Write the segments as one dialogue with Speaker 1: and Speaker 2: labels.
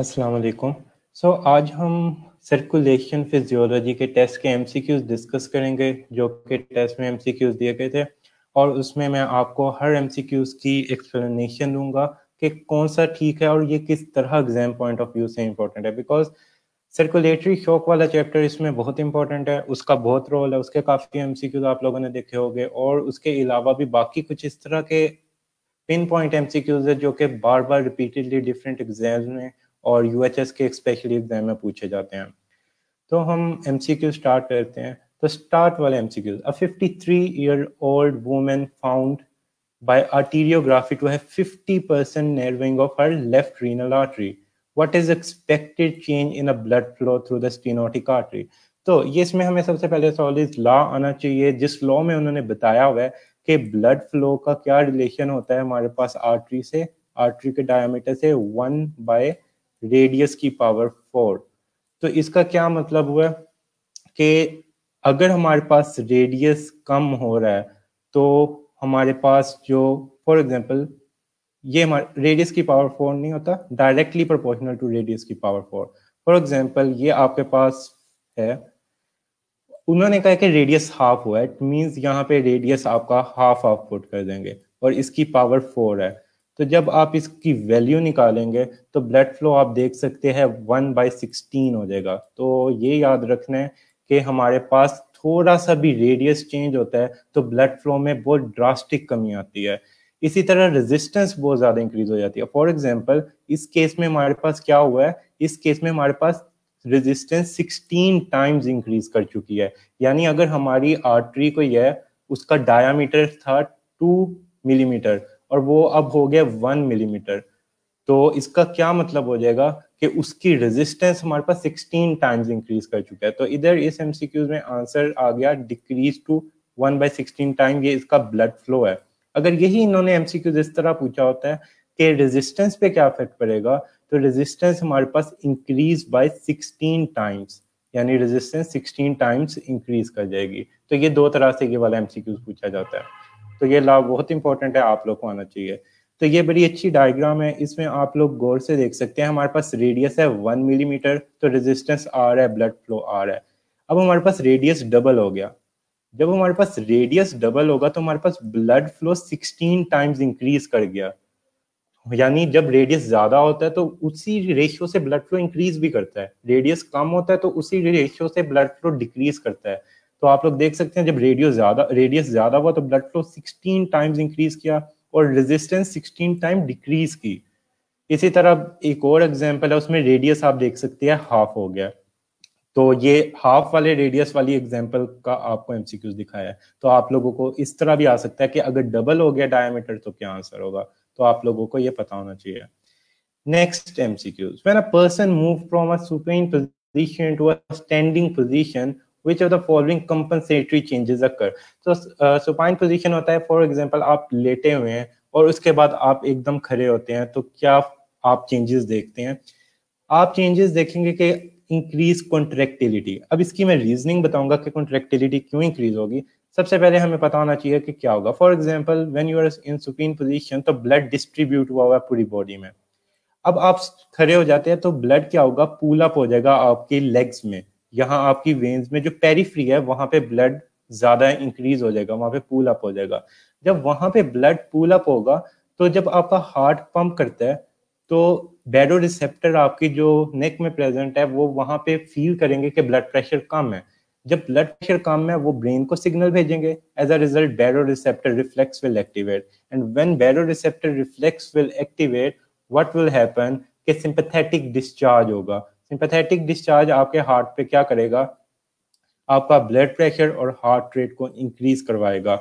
Speaker 1: अस्सलाम वालेकुम सो आज हम सर्कुलेशन फिजियोलॉजी के टेस्ट के एमसीक्यूज डिस्कस करेंगे जो कि टेस्ट में एमसीक्यूज दिए गए थे और उसमें मैं आपको हर एमसीक्यूज की एक्सप्लेनेशन दूंगा कि कौन सा ठीक है और ये किस तरह एग्जाम पॉइंट ऑफ व्यू से इम्पोर्टेंट है बिकॉज सर्कुलेटरी शॉक वाला चैप्टर इसमें बहुत इंपॉर्टेंट है उसका बहुत रोल है उसके काफ़ी क्यूज आप लोगों ने देखे होंगे और उसके अलावा भी बाकी कुछ इस तरह के पिन पॉइंट क्यूज़ है जो कि बार बार रिपीटेडली डिफरेंट एग्जाम्स में और यू के स्पेशली एग्जाम में पूछे जाते हैं तो हम एम स्टार्ट करते हैं तो स्टार्ट वाले M C Qs a fifty three year old women found by arteriography to have percent narrowing of her left renal artery. What is expected change in a blood flow through the stenotic artery? तो ये इसमें हमें सबसे पहले solid law आना चाहिए जिस law में उन्होंने बताया हुआ है कि ब्लड फ्लो का क्या रिलेशन होता है हमारे पास आर्टरी से आर्टरी के डायमीटर से वन बाई रेडियस की पावर फोर तो इसका क्या मतलब हुआ कि अगर हमारे पास रेडियस कम हो रहा है तो हमारे पास जो फॉर एग्जांपल ये हमारे रेडियस की पावर फोर नहीं होता डायरेक्टली प्रोपोर्शनल टू रेडियस की पावर फोर फॉर एग्जांपल ये आपके पास है उन्होंने कहा कि रेडियस हाफ हुआ है इट मीन्स यहाँ पे रेडियस आपका हाफ हाफ पुट कर देंगे और इसकी पावर फोर है तो जब आप इसकी वैल्यू निकालेंगे तो ब्लड फ्लो आप देख सकते हैं वन बाई सिक्सटीन हो जाएगा तो ये याद रखना है कि हमारे पास थोड़ा सा भी रेडियस चेंज होता है तो ब्लड फ्लो में बहुत ड्रास्टिक कमी आती है इसी तरह रेजिस्टेंस बहुत ज़्यादा इंक्रीज हो जाती है फॉर एग्जाम्पल इस केस में हमारे पास क्या हुआ है इस केस में हमारे पास रेजिस्टेंस 16 टाइम्स इंक्रीज कर चुकी है यानी अगर हमारी आर्टरी को यह उसका डायामीटर था 2 मिलीमीटर mm, और वो अब हो गया वन मिलीमीटर तो इसका क्या मतलब हो जाएगा कि उसकी रेजिस्टेंस हमारे पास 16 टाइम्स इंक्रीज कर चुका है तो इधर इस एम में आंसर आ गया decrease to one by sixteen time ये इसका ब्लड फ्लो है अगर यही इन्होंने एम इस तरह पूछा होता है कि रेजिस्टेंस पे क्या इफेक्ट पड़ेगा तो रेजिस्टेंस हमारे पास इंक्रीज बाय 16 टाइम्स यानी रेजिस्टेंस 16 टाइम्स इंक्रीज कर जाएगी तो ये दो तरह से ये वाला एम पूछा जाता है तो ये लॉ बहुत इंपॉर्टेंट है आप लोग को आना चाहिए तो ये बड़ी अच्छी डायग्राम है इसमें आप लोग गौर से देख सकते हैं हमारे पास रेडियस है वन मिलीमीटर तो रेजिस्टेंस आर है ब्लड फ्लो आर है अब हमारे पास रेडियस डबल हो गया जब हमारे पास रेडियस डबल होगा तो हमारे पास ब्लड फ्लो 16 टाइम्स इंक्रीज कर गया यानी जब रेडियस ज्यादा होता है तो उसी रेशियो से ब्लड फ्लो इंक्रीज भी करता है रेडियस कम होता है तो उसी रेशियो से ब्लड फ्लो डिक्रीज करता है तो आप लोग देख सकते हैं जब रेडियो ज्यादा रेडियस ज्यादा हुआ तो ब्लड फ्लो 16 टाइम्स इंक्रीज किया और रेजिस्टेंस 16 टाइम डिक्रीज की इसी तरह एक और एग्जाम्पल है उसमें रेडियस आप देख सकते हैं हाफ हो गया तो ये हाफ वाले रेडियस वाली एग्जाम्पल का आपको एमसीक्यूज दिखाया है तो आप लोगों को इस तरह भी आ सकता है कि अगर डबल हो गया डायमीटर तो क्या आंसर होगा तो आप लोगों को ये पता होना चाहिए next MCQs when a person move from a supine position to a standing position which of the following compensatory changes occur तो सुपाइन पोजीशन होता है फॉर एग्जांपल आप लेटे हुए हैं और उसके बाद आप एकदम खड़े होते हैं तो क्या आप चेंजेस देखते हैं आप चेंजेस देखेंगे कि इंक्रीज कॉन्ट्रेक्टिलिटी अब इसकी मैं रीजनिंग बताऊंगा कि कॉन्ट्रेक्टिलिटी क्यों इंक्रीज होगी सबसे पहले हमें पता होना चाहिए कि क्या होगा for example when you are in supine position तो ब्लड डिस्ट्रीब्यूट हुआ हुआ है पूरी बॉडी में अब आप खड़े हो जाते हैं तो ब्लड क्या होगा पूल अप हो जाएगा आपके लेग्स में यहाँ आपकी वेन्स में जो पेरीफ्री है वहां पे ब्लड ज्यादा इंक्रीज हो जाएगा वहां पे पूल अप हो जाएगा जब वहां पे ब्लड पूल अप होगा तो जब आपका हार्ट पंप करता है तो बेडो रिसेप्टर आपकी जो नेक में प्रेजेंट है वो वहां पे फील करेंगे कि ब्लड प्रेशर कम है जब ब्लड प्रेशर कम है वो ब्रेन को सिग्नल भेजेंगे as a result baro receptor reflex will activate and when baro receptor reflex will activate what will happen कि डिस्चार्ज होगा सिंपैथेटिक डिस्चार्ज आपके हार्ट पे क्या करेगा आपका ब्लड प्रेशर और हार्ट रेट को इंक्रीज करवाएगा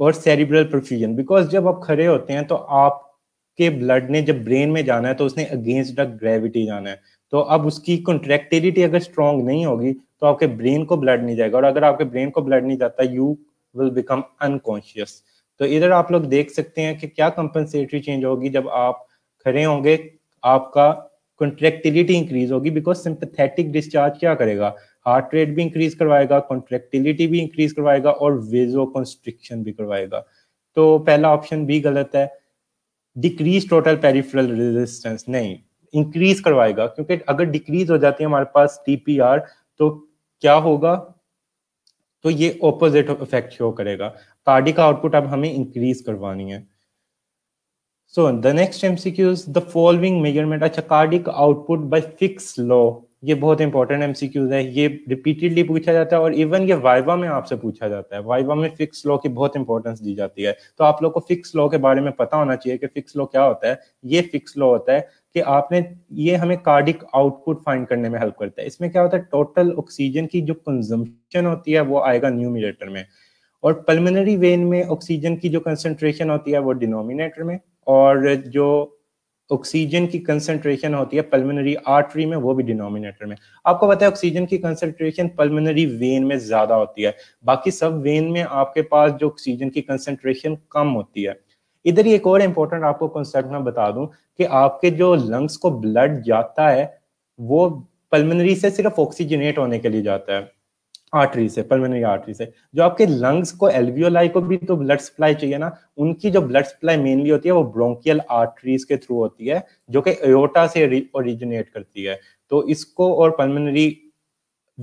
Speaker 1: और सेरिब्रल परफ्यूजन बिकॉज जब आप खड़े होते हैं तो आपके ब्लड ने जब ब्रेन में जाना है तो उसने अगेंस्ट द ग्रेविटी जाना है तो अब उसकी कॉन्ट्रेक्टिलिटी अगर स्ट्रॉन्ग नहीं होगी तो आपके ब्रेन को ब्लड नहीं जाएगा और अगर आपके ब्रेन को ब्लड नहीं जाता यू विल बिकम अनकॉन्शियस तो इधर आप लोग देख सकते हैं कि क्या कंपनसेटरी चेंज होगी जब आप खड़े होंगे आपका कॉन्ट्रेक्टिलिटी इंक्रीज होगी बिकॉज सिंपथेटिक डिस्चार्ज क्या करेगा हार्ट रेट भी इंक्रीज करवाएगा कॉन्ट्रेक्टिलिटी भी इंक्रीज करवाएगा और वेजो कॉन्स्ट्रिक्शन भी करवाएगा तो पहला ऑप्शन भी गलत है डिक्रीज टोटल पेरिफेरल रेजिस्टेंस नहीं इंक्रीज करवाएगा क्योंकि अगर डिक्रीज हो जाती है हमारे पास टीपीआर तो क्या होगा तो ये ओपोजिट इफेक्ट शो करेगा कार्डिक आउटपुट अब हमें इंक्रीज करवानी है So the next MCQ is the following अच्छा cardiac output by Fick's law ये बहुत इंपॉर्टेंट एमसीक्यूज है ये रिपीटेडली पूछा जाता है और इवन ये वाइवा में आपसे पूछा जाता है वाइवा में फिक्स लॉ की बहुत इंपॉर्टेंस दी जाती है तो आप लोग को फिक्स लॉ के बारे में पता होना चाहिए कि फिक्स लॉ क्या होता है ये फिक्स लॉ होता है कि आपने ये हमें कार्डिक आउटपुट फाइंड करने में हेल्प करता है इसमें क्या होता है टोटल ऑक्सीजन की जो कंजम्पशन होती है वो आएगा न्यूमिनेटर में और पल्मोनरी वेन में ऑक्सीजन की जो कंसेंट्रेशन होती है वो डिनोमिनेटर में और जो ऑक्सीजन की कंसेंट्रेशन होती है पल्मोनरी आर्टरी में वो भी डिनोमिनेटर में आपको पता है ऑक्सीजन की कंसेंट्रेशन पल्मोनरी वेन में ज्यादा होती है बाकी सब वेन में आपके पास जो ऑक्सीजन की कंसनट्रेशन कम होती है इधर ही एक और इम्पोर्टेंट आपको कॉन्सेप्ट मैं बता दूं कि आपके जो लंग्स को ब्लड जाता है वो पल्मोनरी से सिर्फ ऑक्सीजनेट होने के लिए जाता है आर्टरी से पल्मोनरी आर्टरी से जो आपके लंग्स को एल्वियोलाई को भी तो ब्लड सप्लाई चाहिए ना उनकी जो ब्लड सप्लाई मेनली होती है वो ब्रोंकियल आर्टरीज के थ्रू होती है जो कि एयोटा से ओरिजिनेट करती है तो इसको और पल्मोनरी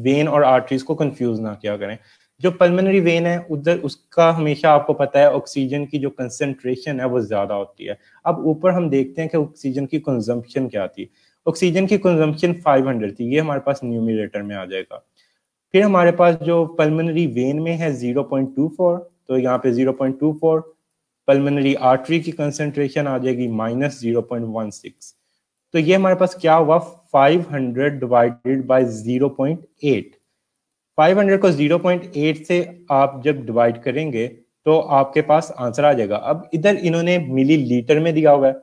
Speaker 1: वेन और आर्टरीज को कंफ्यूज ना किया करें जो पल्मोनरी वेन है उधर उसका हमेशा आपको पता है ऑक्सीजन की जो कंसेंट्रेशन है वो ज़्यादा होती है अब ऊपर हम देखते हैं कि ऑक्सीजन की कंजम्पशन क्या थी ऑक्सीजन की कंजम्पशन 500 थी ये हमारे पास न्यूमिनेटर में आ जाएगा फिर हमारे पास जो पल्मोनरी वेन में है 0.24 तो यहाँ पे 0.24 पल्मोनरी आर्टरी की कंसेंट्रेशन आ जाएगी माइनस जीरो तो ये हमारे पास क्या हुआ five hundred divided by zero 500 hundred को जीरो पॉइंट एट से आप जब डिवाइड करेंगे तो आपके पास आंसर आ जाएगा अब इधर इन्होंने मिली लीटर में दिया हुआ है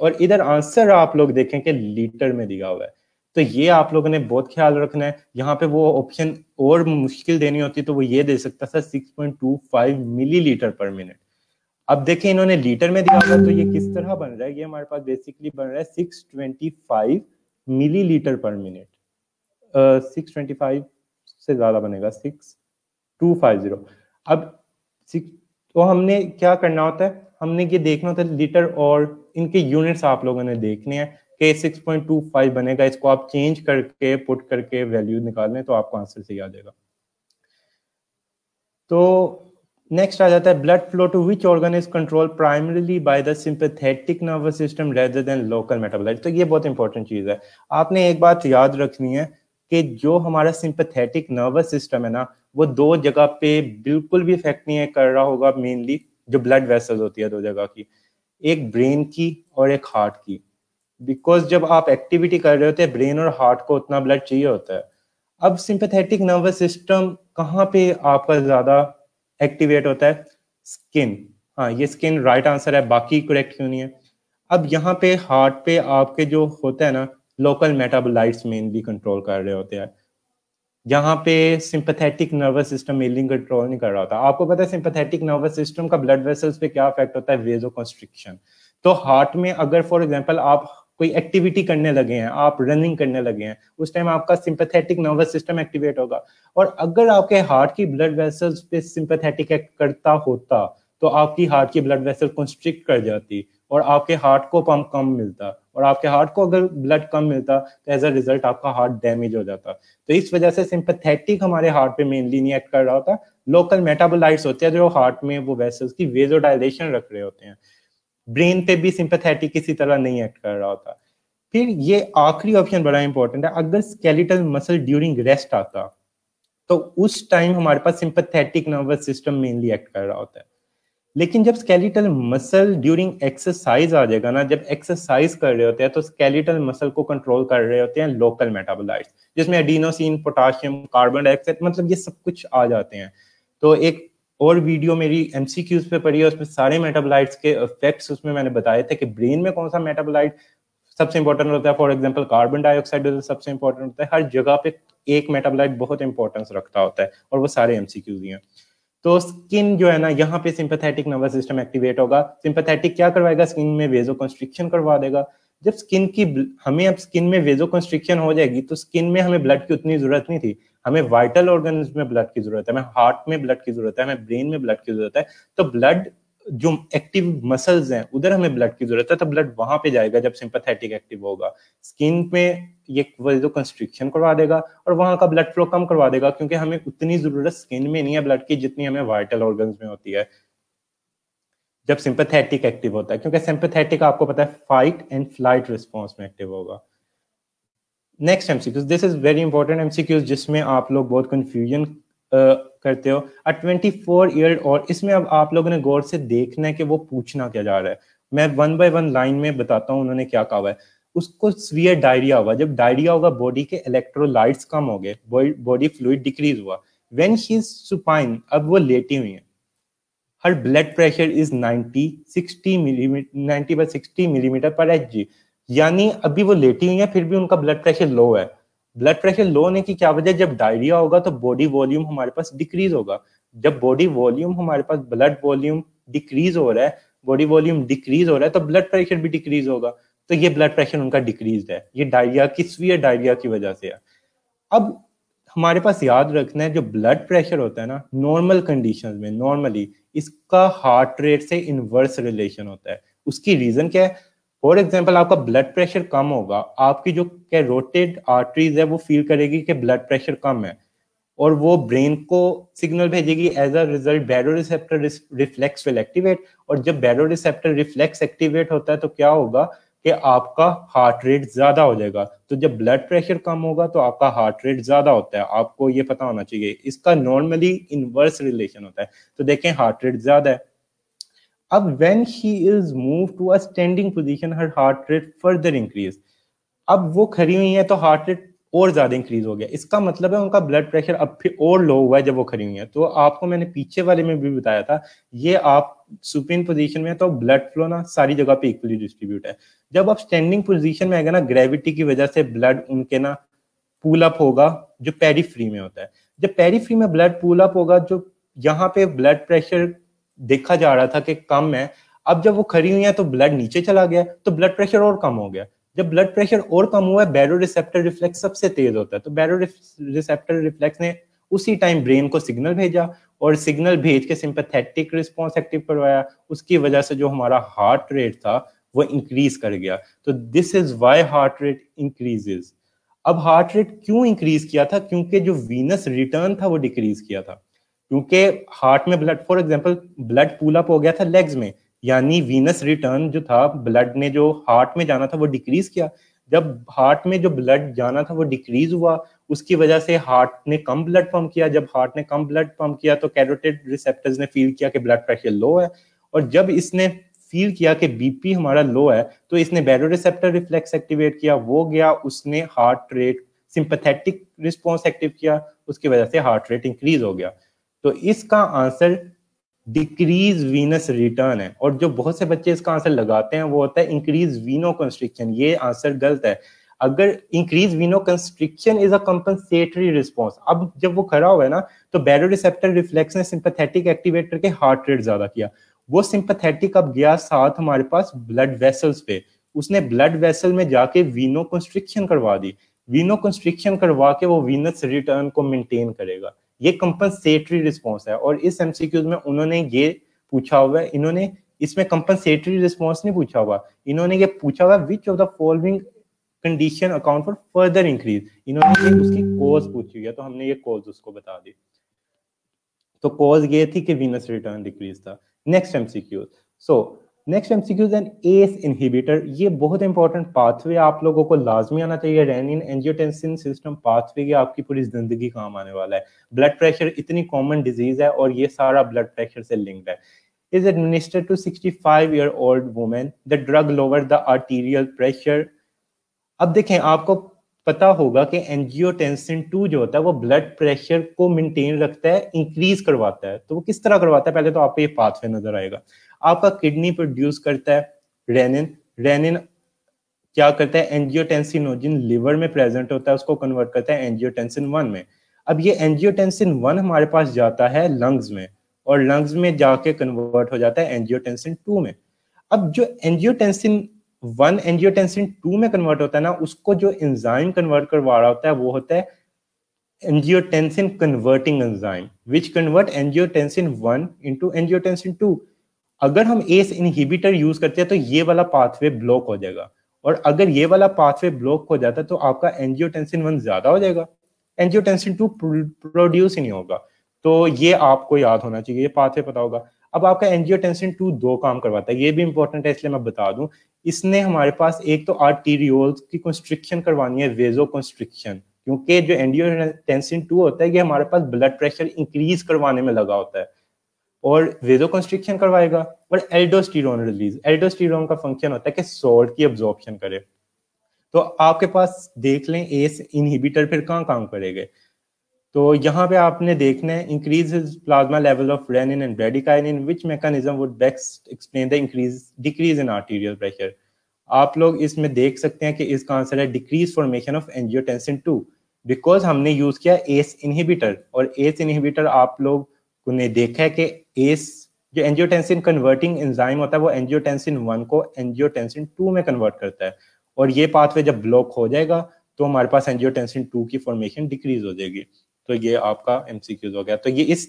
Speaker 1: और इधर आंसर आप लोग देखें कि लीटर में दिया हुआ है तो ये आप लोगों ने बहुत ख्याल रखना है यहाँ पे वो ऑप्शन और मुश्किल देनी होती तो वो ये दे सकता था 6.25 मिलीलीटर पर मिनट अब देखें इन्होंने लीटर में दिया था तो ये किस तरह बन रहा है ये हमारे पास बेसिकली बन रहा है 625 मिलीलीटर पर मिनट सिक्स ट्वेंटी फाइव से ज़्यादा बनेगा सिक्स टू फाइव जीरो अब सिक्स तो हमने क्या करना होता है हमने ये देखना होता है लीटर और इनके यूनिट्स आप लोगों ने देखने हैं के फाइव बनेगा इसको आप चेंज करके पुट करके वैल्यू निकाल लें तो आपको आंसर सही आ जाएगा तो नेक्स्ट आ जाता है blood flow to which organ is control primarily by the sympathetic nervous system rather than local metabolite तो ये बहुत इंपॉर्टेंट चीज़ है आपने एक बात याद रखनी है कि जो हमारा सिंपथेटिक नर्वस सिस्टम है ना वो दो जगह पे बिल्कुल भी इफेक्ट नहीं है कर रहा होगा मेनली जो ब्लड वेसल होती है दो जगह की एक ब्रेन की और एक हार्ट की बिकॉज जब आप एक्टिविटी कर रहे होते हैं ब्रेन और हार्ट को उतना ब्लड चाहिए होता है अब सिंपथेटिक नर्वस सिस्टम कहाँ पे आपका ज्यादा एक्टिवेट होता है स्किन हाँ ये स्किन राइट आंसर है बाकी करेक्ट क्यों नहीं है अब यहाँ पे हार्ट पे आपके जो होता है ना लोकल मेटाबोलाइट्स मेनली कंट्रोल कर रहे होते हैं यहाँ पे sympathetic nervous system mainly control नहीं कर रहा होता आपको पता है सिंपथेटिक नर्वस सिस्टम का ब्लड वेसल्स पे क्या इफेक्ट होता है वेजो कंस्ट्रिक्शन तो हार्ट में अगर फॉर एग्जाम्पल आप कोई एक्टिविटी करने लगे हैं आप रनिंग करने लगे हैं उस टाइम आपका सिंपथेटिक नर्वस सिस्टम एक्टिवेट होगा और अगर आपके हार्ट की ब्लड वेसल्स पे सिंपथेटिक एक्ट करता होता तो आपकी हार्ट की ब्लड वेसल कंस्ट्रिक्ट कर जाती और आपके हार्ट को पंप कम मिलता और आपके हार्ट को अगर ब्लड कम मिलता तो एज अ रिजल्ट आपका हार्ट डैमेज हो जाता तो इस वजह से सिंपथेटिक हमारे हार्ट पे मेनली नहीं एक्ट कर रहा होता लोकल मेटाबोलाइट्स होते हैं जो हार्ट में वो वेसल्स की वेजो रख रहे होते हैं ब्रेन पे भी सिंपथेटिक किसी तरह नहीं एक्ट कर रहा होता फिर ये आखिरी ऑप्शन बड़ा इंपॉर्टेंट है अगर स्केलेटल मसल ड्यूरिंग रेस्ट आता तो उस टाइम हमारे पास sympathetic nervous system mainly act कर रहा होता है लेकिन जब स्केलेटल मसल ड्यूरिंग एक्सरसाइज आ जाएगा ना जब एक्सरसाइज कर रहे होते हैं तो स्केलेटल मसल को कंट्रोल कर रहे होते हैं लोकल मेटाबोलाइट्स जिसमें एडीनोसिन पोटाशियम कार्बन डाइऑक्साइड मतलब ये सब कुछ आ जाते हैं तो एक और वीडियो मेरी एम पे पड़ी है उसमें सारे मेटाबोलाइट्स के इफेक्ट्स उसमें मैंने बताए थे कि ब्रेन में कौन सा मेटाबोलाइट सबसे इंपॉर्टेंट होता है फॉर एग्जाम्पल कार्बन डाइऑक्साइड सबसे इंपॉर्टेंट होता है हर जगह पे एक मेटाबोलाइट बहुत इंपॉर्टेंस रखता होता है और वो सारे एम हैं तो स्किन जो है ना यहाँ पे सिंपथेटिक नर्वस सिस्टम एक्टिवेट होगा सिंपथेटिक क्या करवाएगा स्किन में वेजो कंस्ट्रिक्शन करवा देगा जब स्किन की हमें अब स्किन में वेजो कंस्ट्रिक्शन हो जाएगी तो स्किन में हमें ब्लड की उतनी जरूरत नहीं थी हमें वाइटल ऑर्गन में ब्लड की जरूरत है हमें हार्ट में ब्लड की जरूरत है हमें ब्रेन में ब्लड की जरूरत है तो ब्लड जो एक्टिव मसल्स हैं उधर हमें ब्लड की जरूरत है तो ब्लड वहां पे जाएगा जब सिंपथेटिक एक्टिव होगा स्किन पे ये जो कंस्ट्रिक्शन करवा देगा और वहां का ब्लड फ्लो कम करवा देगा क्योंकि हमें उतनी जरूरत स्किन में नहीं है ब्लड की जितनी हमें वाइटल ऑर्गन में होती है जब सिंपथेटिक एक्टिव होता है क्योंकि सिंपथेटिक आपको पता है फाइट एंड फ्लाइट रिस्पॉन्स में एक्टिव होगा next MCQs this is very important MCQs जिसमें आप लोग बहुत कंफ्यूजन करते हो अ ट्वेंटी फोर ईयर और इसमें अब आप लोगों ने गौर से देखना है कि वो पूछना क्या जा रहा है मैं वन बाय वन लाइन में बताता हूँ उन्होंने क्या कहा है उसको सीवियर डायरिया हुआ जब डायरिया होगा बॉडी के इलेक्ट्रोलाइट्स कम हो गए बॉडी फ्लूड डिक्रीज हुआ वेन शी इज सुपाइन अब वो लेटी हुई है her blood pressure is ninety sixty millimetre ninety by sixty millimetre per H G यानी अभी वो लेटी हुई है फिर भी उनका ब्लड प्रेशर लो है ब्लड प्रेशर लो होने की क्या वजह जब डायरिया होगा तो बॉडी वॉल्यूम हमारे पास डिक्रीज होगा जब बॉडी वॉल्यूम हमारे पास ब्लड वॉल्यूम डिक्रीज हो रहा है बॉडी वॉल्यूम डिक्रीज हो रहा है तो ब्लड प्रेशर भी डिक्रीज होगा तो ये ब्लड प्रेशर उनका डिक्रीज है ये डायरिया किस भी डायरिया की वजह से है अब हमारे पास याद रखना है जो ब्लड प्रेशर होता है ना नॉर्मल कंडीशन में नॉर्मली इसका हार्ट रेट से इनवर्स रिलेशन होता है उसकी रीजन क्या है फॉर एग्जाम्पल आपका ब्लड प्रेशर कम होगा आपकी जो कैरोटेड आर्टरीज है वो फील करेगी कि ब्लड प्रेशर कम है और वो ब्रेन को सिग्नल भेजेगी as a result baro receptor reflex will activate और जब बैरो रिसेप्टर रिफ्लेक्स एक्टिवेट होता है तो क्या होगा कि आपका हार्ट रेट ज्यादा हो जाएगा तो जब ब्लड प्रेशर कम होगा तो आपका हार्ट रेट ज्यादा होता है आपको ये पता होना चाहिए इसका नॉर्मली इनवर्स रिलेशन होता है तो देखें हार्ट रेट ज्यादा है अब when she is move to a standing position her heart rate further increase अब वो खड़ी हुई है तो हार्ट रेट और ज्यादा इंक्रीज हो गया इसका मतलब है उनका ब्लड प्रेशर अब फिर और लो हुआ है जब वो खड़ी हुई है तो आपको मैंने पीछे वाले में भी बताया था ये आप सुपिन पोजीशन में है तो ब्लड फ्लो ना सारी जगह पे इक्वली डिस्ट्रीब्यूट है जब आप स्टैंडिंग पोजीशन में आएगा ना ग्रेविटी की वजह से ब्लड उनके ना पुल अप होगा जो पेरीफ्री में होता है जब पेरीफ्री में ब्लड पुल अप होगा जो यहाँ पे ब्लड प्रेशर देखा जा रहा था कि कम है अब जब वो खड़ी हुई है तो ब्लड नीचे चला गया तो ब्लड प्रेशर और कम हो गया जब ब्लड प्रेशर और कम हुआ है बैरो रिसेप्टर रिफ्लेक्स सबसे तेज होता है तो बैरो रिसेप्टर रिफ्लेक्स ने उसी टाइम ब्रेन को सिग्नल भेजा और सिग्नल भेज के सिंपथेटिक रिस्पॉन्स एक्टिव करवाया उसकी वजह से जो हमारा हार्ट रेट था वो इंक्रीज कर गया तो this is why heart rate increases अब हार्ट रेट क्यों इंक्रीज किया था क्योंकि जो वीनस रिटर्न था वो डिक्रीज किया था क्योंकि हार्ट में blood for example blood pool up हो गया था लेग्स में यानी वीनस रिटर्न जो था ब्लड ने जो हार्ट में जाना था वो डिक्रीज किया जब हार्ट में जो ब्लड जाना था वो डिक्रीज हुआ उसकी वजह से हार्ट ने कम ब्लड पम्प किया जब हार्ट ने कम ब्लड पम्प किया तो कैरोटेड रिसेप्टर्स ने फील किया कि ब्लड प्रेशर लो है और जब इसने फील किया कि बीपी हमारा लो है तो इसने बैरोरिसेप्टर रिफ्लेक्स एक्टिवेट किया वो गया उसने heart rate sympathetic response active किया उसकी वजह से हार्ट रेट इंक्रीज हो गया तो इसका आंसर डिक्रीज वीनस रिटर्न है और जो बहुत से बच्चे इसका आंसर लगाते हैं वो होता है इंक्रीज वीनो कंस्ट्रिक्शन ये आंसर गलत है अगर increase veno constriction is a compensatory response अब जब वो खड़ा हुआ है ना तो बैरोसेप्टर रिफ्लेक्स ने सिंपथेटिक एक्टिवेटर के हार्ट रेट ज्यादा किया वो सिंपथेटिक अब गया साथ हमारे पास ब्लड वेसल्स पे उसने ब्लड वेसल में जाके वीनो कंस्ट्रिक्शन करवा दी वीनो कंस्ट्रिक्शन करवा के वो वीनस रिटर्न को मेंटेन करेगा ये कंपनसेटरी रिस्पॉन्स है और इस एमसीक्यूज में उन्होंने ये पूछा हुआ है इन्होंने इसमें कंपनसेटरी रिस्पॉन्स नहीं पूछा हुआ इन्होंने ये पूछा हुआ which of the following condition account for further increase इन्होंने ये उसकी कॉज पूछी हुई है तो हमने ये कॉज उसको बता दी तो कॉज ये थी कि वीनस रिटर्न डिक्रीज था next MCQs so next MCQs an ACE inhibitor ये बहुत इंपॉर्टेंट पाथवे आप लोगों को लाजमी आना चाहिए रेनिन एंजियोटेंसिन सिस्टम पाथवे ये आपकी पूरी जिंदगी काम आने वाला है ब्लड प्रेशर इतनी कॉमन डिजीज है और ये सारा ब्लड प्रेशर से लिंक्ड है is administered to 65 year old women the drug lower the arterial pressure अब देखें आपको पता होगा कि एंजियोटेंसिन टू जो होता है वो ब्लड प्रेशर को मेंटेन रखता है इंक्रीज करवाता है तो वो किस तरह करवाता है पहले तो आपको ये पाथवे नजर आएगा आपका किडनी प्रोड्यूस करता है रेनिन रेनिन क्या करता है एंजियोटेंसिनोजिन लिवर में प्रेजेंट होता है उसको कन्वर्ट करता है एंजियोटेंसिन वन में अब ये एंजियोटेंसिन वन हमारे पास जाता है लंग्स में और लंग्स में जाके कन्वर्ट हो जाता है एंजियोटेंसिन टू में अब जो एंजियोटेंसिन वन एंजियोटेंसिन टू में कन्वर्ट होता है ना उसको जो एंजाइम कन्वर्ट करवा रहा होता है वो होता है angiotensin converting enzyme which convert angiotensin one into angiotensin two अगर हम एस इनहिबिटर यूज करते हैं तो ये वाला पाथवे ब्लॉक हो जाएगा और अगर ये वाला पाथवे ब्लॉक हो जाता है तो आपका एनजियोटेंसिन वन ज्यादा हो जाएगा एनजियोटेंसिन टू प्रोड्यूस ही नहीं होगा तो ये आपको याद होना चाहिए ये पाथवे पता होगा अब आपका एनजियोटेंसिन टू दो काम करवाता है ये भी इंपॉर्टेंट है इसलिए मैं बता दूं इसने हमारे पास एक तो आर्टीरियोल्स की कंस्ट्रिक्शन करवानी है वेजो कंस्ट्रिक्शन क्योंकि जो एनजियोटेंसिन टू होता है ये हमारे पास ब्लड प्रेशर इंक्रीज करवाने में लगा होता है और वेजोकंस्ट्रिक्शन करवाएगा और एल्डोस्टिरोन रिलीज एल्डोस्टिरोन का फंक्शन होता है कि सॉल्ट की एब्जॉर्प्शन करे तो आपके पास देख लें एस इनहिबिटर फिर कहाँ काम करेगा तो यहाँ पे आपने देखना है increase plasma level of renin and bradykinin which mechanism would best explain the increase decrease in arterial pressure आप लोग इसमें देख सकते हैं कि इसका आंसर है decrease formation of angiotensin two because हमने यूज किया एस इनहिबिटर और एस इनहिबिटर आप लोग उन्होंने देखा है कि इस जो एंजियोटेंसिन कन्वर्टिंग एंजाइम होता है वो एंजियोटेंसिन वन को एंजियोटेंसिन टू में कन्वर्ट करता है और ये पाथवे जब ब्लॉक हो जाएगा तो हमारे पास एंजियोटेंसिन टू की फॉर्मेशन डिक्रीज हो जाएगी तो ये आपका एमसीक्यूज हो गया तो ये इस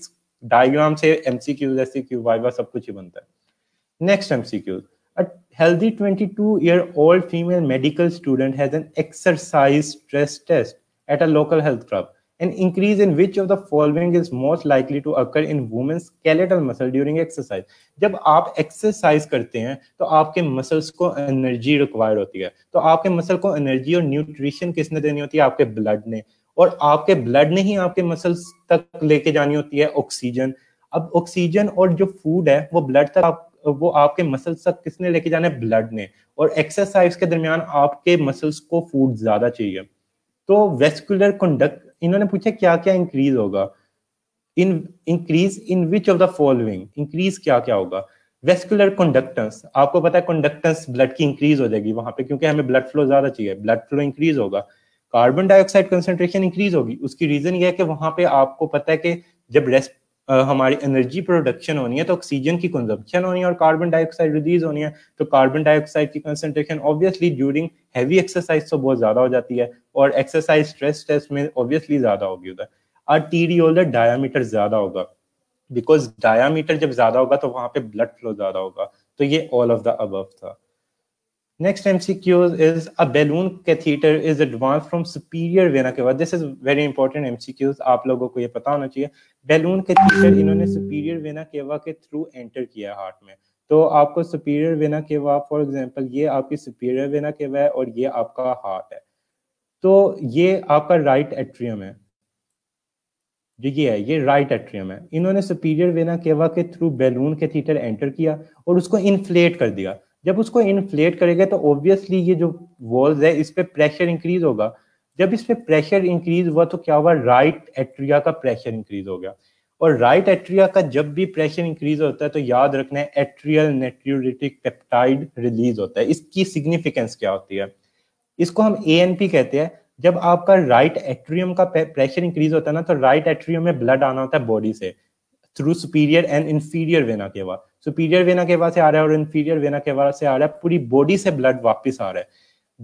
Speaker 1: डायग्राम से एमसीक्यूज एससीक्यू वाइवा सब कुछ ही बनता है next MCQs A healthy 22 year old female medical student has an exercise stress test at a local health club An increase in which of the following is most likely to occur in women's skeletal muscle during exercise? जब आप exercise करते हैं तो आपके muscles को energy required होती है तो आपके मसल को एनर्जी और न्यूट्रिशन किसने देनी होती है आपके ब्लड ने और आपके ब्लड ने ही आपके मसल्स तक लेके जानी होती है ऑक्सीजन अब ऑक्सीजन और जो फूड है वो ब्लड तक आप वो आपके मसल्स तक किसने लेके जाना है ब्लड ने और एक्सरसाइज के दरमियान आपके मसल्स को फूड ज्यादा चाहिए तो वेस्कुलर कंडक्ट इन्होंने पूछा क्या क्या इंक्रीज होगा in increase in which of the following increase क्या क्या होगा वेस्कुलर कंडक्टेंस आपको पता है कंडक्टेंस ब्लड की इंक्रीज हो जाएगी वहां पे क्योंकि हमें ब्लड फ्लो ज्यादा चाहिए ब्लड फ्लो इंक्रीज होगा कार्बन डाइऑक्साइड कंसेंट्रेशन इंक्रीज होगी उसकी रीजन यह है कि वहां पे आपको पता है कि जब रेस्ट हमारी एनर्जी प्रोडक्शन होनी है तो ऑक्सीजन की कंजप्शन होनी है और कार्बन डाइऑक्साइड रिलीज होनी है तो कार्बन डाइऑक्साइड की concentration obviously during heavy exercise तो बहुत ज़्यादा हो जाती है और एक्सरसाइज स्ट्रेस टेस्ट में ऑब्वियसली ज़्यादा होगी उधर और ओल डायामीटर ज़्यादा होगा बिकॉज डायामीटर जब ज़्यादा होगा तो वहां पे ब्लड फ्लो ज़्यादा होगा तो ये ऑल ऑफ द अबव था Next MCQ is a balloon catheter is advanced from superior vena cava. This is very important MCQs. आप लोगों को ये पता होना चाहिए बैलून कैथीटर इन्होंने सुपीरियर वेना केवा के थ्रू एंटर किया हार्ट में तो आपको superior vena cava for example ये आपकी सुपीरियर वेना केवा है और ये आपका हार्ट है तो ये आपका राइट एट्रियम है जो ये है ये राइट एट्रियम है इन्होंने सुपीरियर वेना केवा के थ्रू बैलून कैथीटर एंटर किया और उसको इन्फ्लेट कर दिया जब उसको इन्फ्लेट करेगा तो ऑब्वियसली ये जो वॉल्स है इस पर प्रेशर इंक्रीज होगा जब इस पर प्रेशर इंक्रीज हुआ तो क्या हुआ राइट एट्रिया का प्रेशर इंक्रीज हो गया और राइट एट्रिया का जब भी प्रेशर इंक्रीज होता है तो याद रखना है एट्रियल नेट्रियोटिक पेप्टाइड रिलीज होता है इसकी सिग्निफिकेंस क्या होती है इसको हम ए कहते हैं जब आपका राइट एट्रियम का प्रेशर इंक्रीज होता है ना तो राइट एट्रियम में ब्लड आना होता है बॉडी से through superior and inferior vena cava superior vena cava से आ रहा है और इन्फीरियर वेना केवा से आ रहा है पूरी बॉडी से ब्लड वापस आ रहा है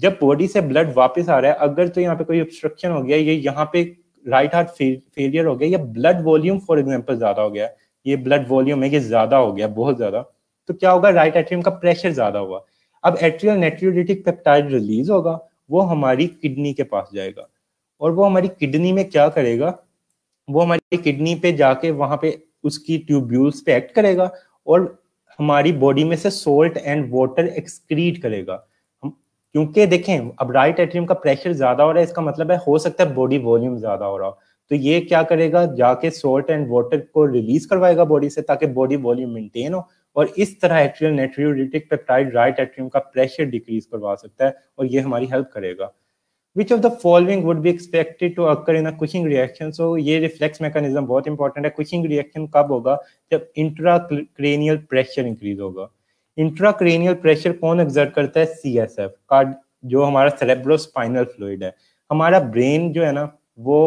Speaker 1: जब बॉडी से ब्लड वापस आ रहा है अगर तो यहाँ पे कोई ऑब्स्ट्रक्शन हो गया ये यहाँ पे राइट हार्ट फेलियर हो गया या ब्लड वॉल्यूम फॉर एग्जाम्पल ज्यादा हो गया ये ब्लड वॉल्यूम है ये ज्यादा हो गया बहुत ज्यादा तो क्या होगा राइट एट्रियम का प्रेशर ज्यादा हुआ अब एट्रियल नेट्रियोडिटिक पेप्टाइड रिलीज होगा वो हमारी किडनी के पास जाएगा और वो हमारी किडनी में क्या करेगा वो हमारी किडनी पे जाके वहां पे उसकी ट्यूब्यूल्स पे एक्ट करेगा और हमारी बॉडी में से सोल्ट एंड वाटर एक्सक्रीट करेगा क्योंकि देखें अब राइट एट्रियम का प्रेशर ज्यादा हो रहा है इसका मतलब है हो सकता है बॉडी वॉल्यूम ज्यादा हो रहा हो तो ये क्या करेगा जाके सोल्ट एंड वाटर को रिलीज करवाएगा बॉडी से ताकि बॉडी वॉल्यूम मेंटेन हो और इस तरह atrial natriuretic peptide right atrium का प्रेशर डिक्रीज करवा सकता है और ये हमारी हेल्प करेगा which of the following would be expected to occur in a Cushing reaction so ये रिफ्लेक्स मैकेनिज्म बहुत इंपॉर्टेंट है कुकिंग रिएक्शन कब होगा जब इंट्राक्रेनियल प्रेशर इंक्रीज होगा इंट्राक्रेनियल प्रेशर कौन एग्जर्ट करता है सी एस एफ कार्ड जो हमारा सेलेब्रोस्पाइनल फ्लूड है हमारा ब्रेन जो है ना वो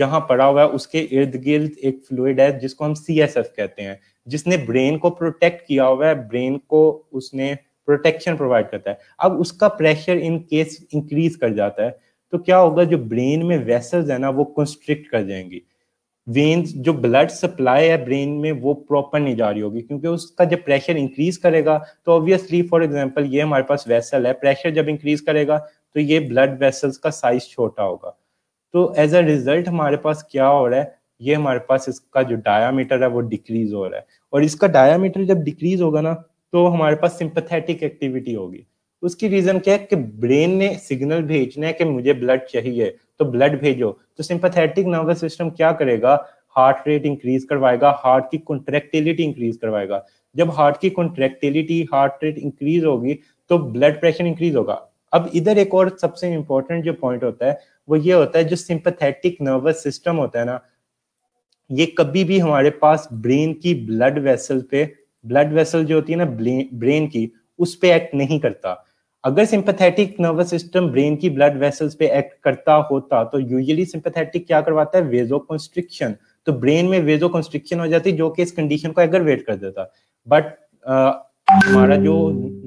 Speaker 1: जहाँ पड़ा हुआ है उसके इर्द गिर्द एक फ्लूड है जिसको हम सी एस एफ कहते हैं जिसने ब्रेन को प्रोटेक्ट किया हुआ है ब्रेन को उसने प्रोटेक्शन प्रोवाइड करता है अब उसका प्रेशर इन केस इंक्रीज कर जाता है तो क्या होगा जो ब्रेन में वेसल्स है ना वो कंस्ट्रिक्ट कर जाएंगी वेन्स जो ब्लड सप्लाई है ब्रेन में वो प्रॉपर नहीं जा रही होगी क्योंकि उसका जब प्रेशर इंक्रीज करेगा तो ऑब्वियसली फॉर एग्जांपल ये हमारे पास वेसल है प्रेशर जब इंक्रीज करेगा तो ये ब्लड वेसल्स का साइज छोटा होगा तो एज अ रिजल्ट हमारे पास क्या हो रहा है ये हमारे पास इसका जो डायामीटर है वो डिक्रीज हो रहा है और इसका डायामीटर जब डिक्रीज होगा ना तो हमारे पास सिंपथेटिक एक्टिविटी होगी उसकी रीजन क्या है कि ब्रेन ने सिग्नल भेजना है कि मुझे ब्लड चाहिए तो ब्लड भेजो तो सिंपथेटिक नर्वस सिस्टम क्या करेगा हार्ट रेट इंक्रीज करवाएगा हार्ट की कॉन्ट्रेक्टिलिटी इंक्रीज करवाएगा जब हार्ट की कॉन्ट्रेक्टिलिटी हार्ट रेट इंक्रीज होगी तो ब्लड प्रेशर इंक्रीज होगा अब इधर एक और सबसे इंपॉर्टेंट जो पॉइंट होता है वो ये होता है जो सिंपथेटिक नर्वस सिस्टम होता है ना ये कभी भी हमारे पास ब्रेन की ब्लड वेसल पे ब्लड वेसल जो होती है ना ब्रेन की उस पर एक्ट नहीं करता अगर सिंपथेटिक नर्वस सिस्टम ब्रेन की ब्लड वेसल्स पे एक्ट करता होता तो यूजली सिंपथेटिक क्या करवाता है वेजो कॉन्स्ट्रिक्शन तो ब्रेन में वेजो कॉन्स्ट्रिक्शन हो जाती जो कि इस कंडीशन को एग्रवेट कर देता बट हमारा जो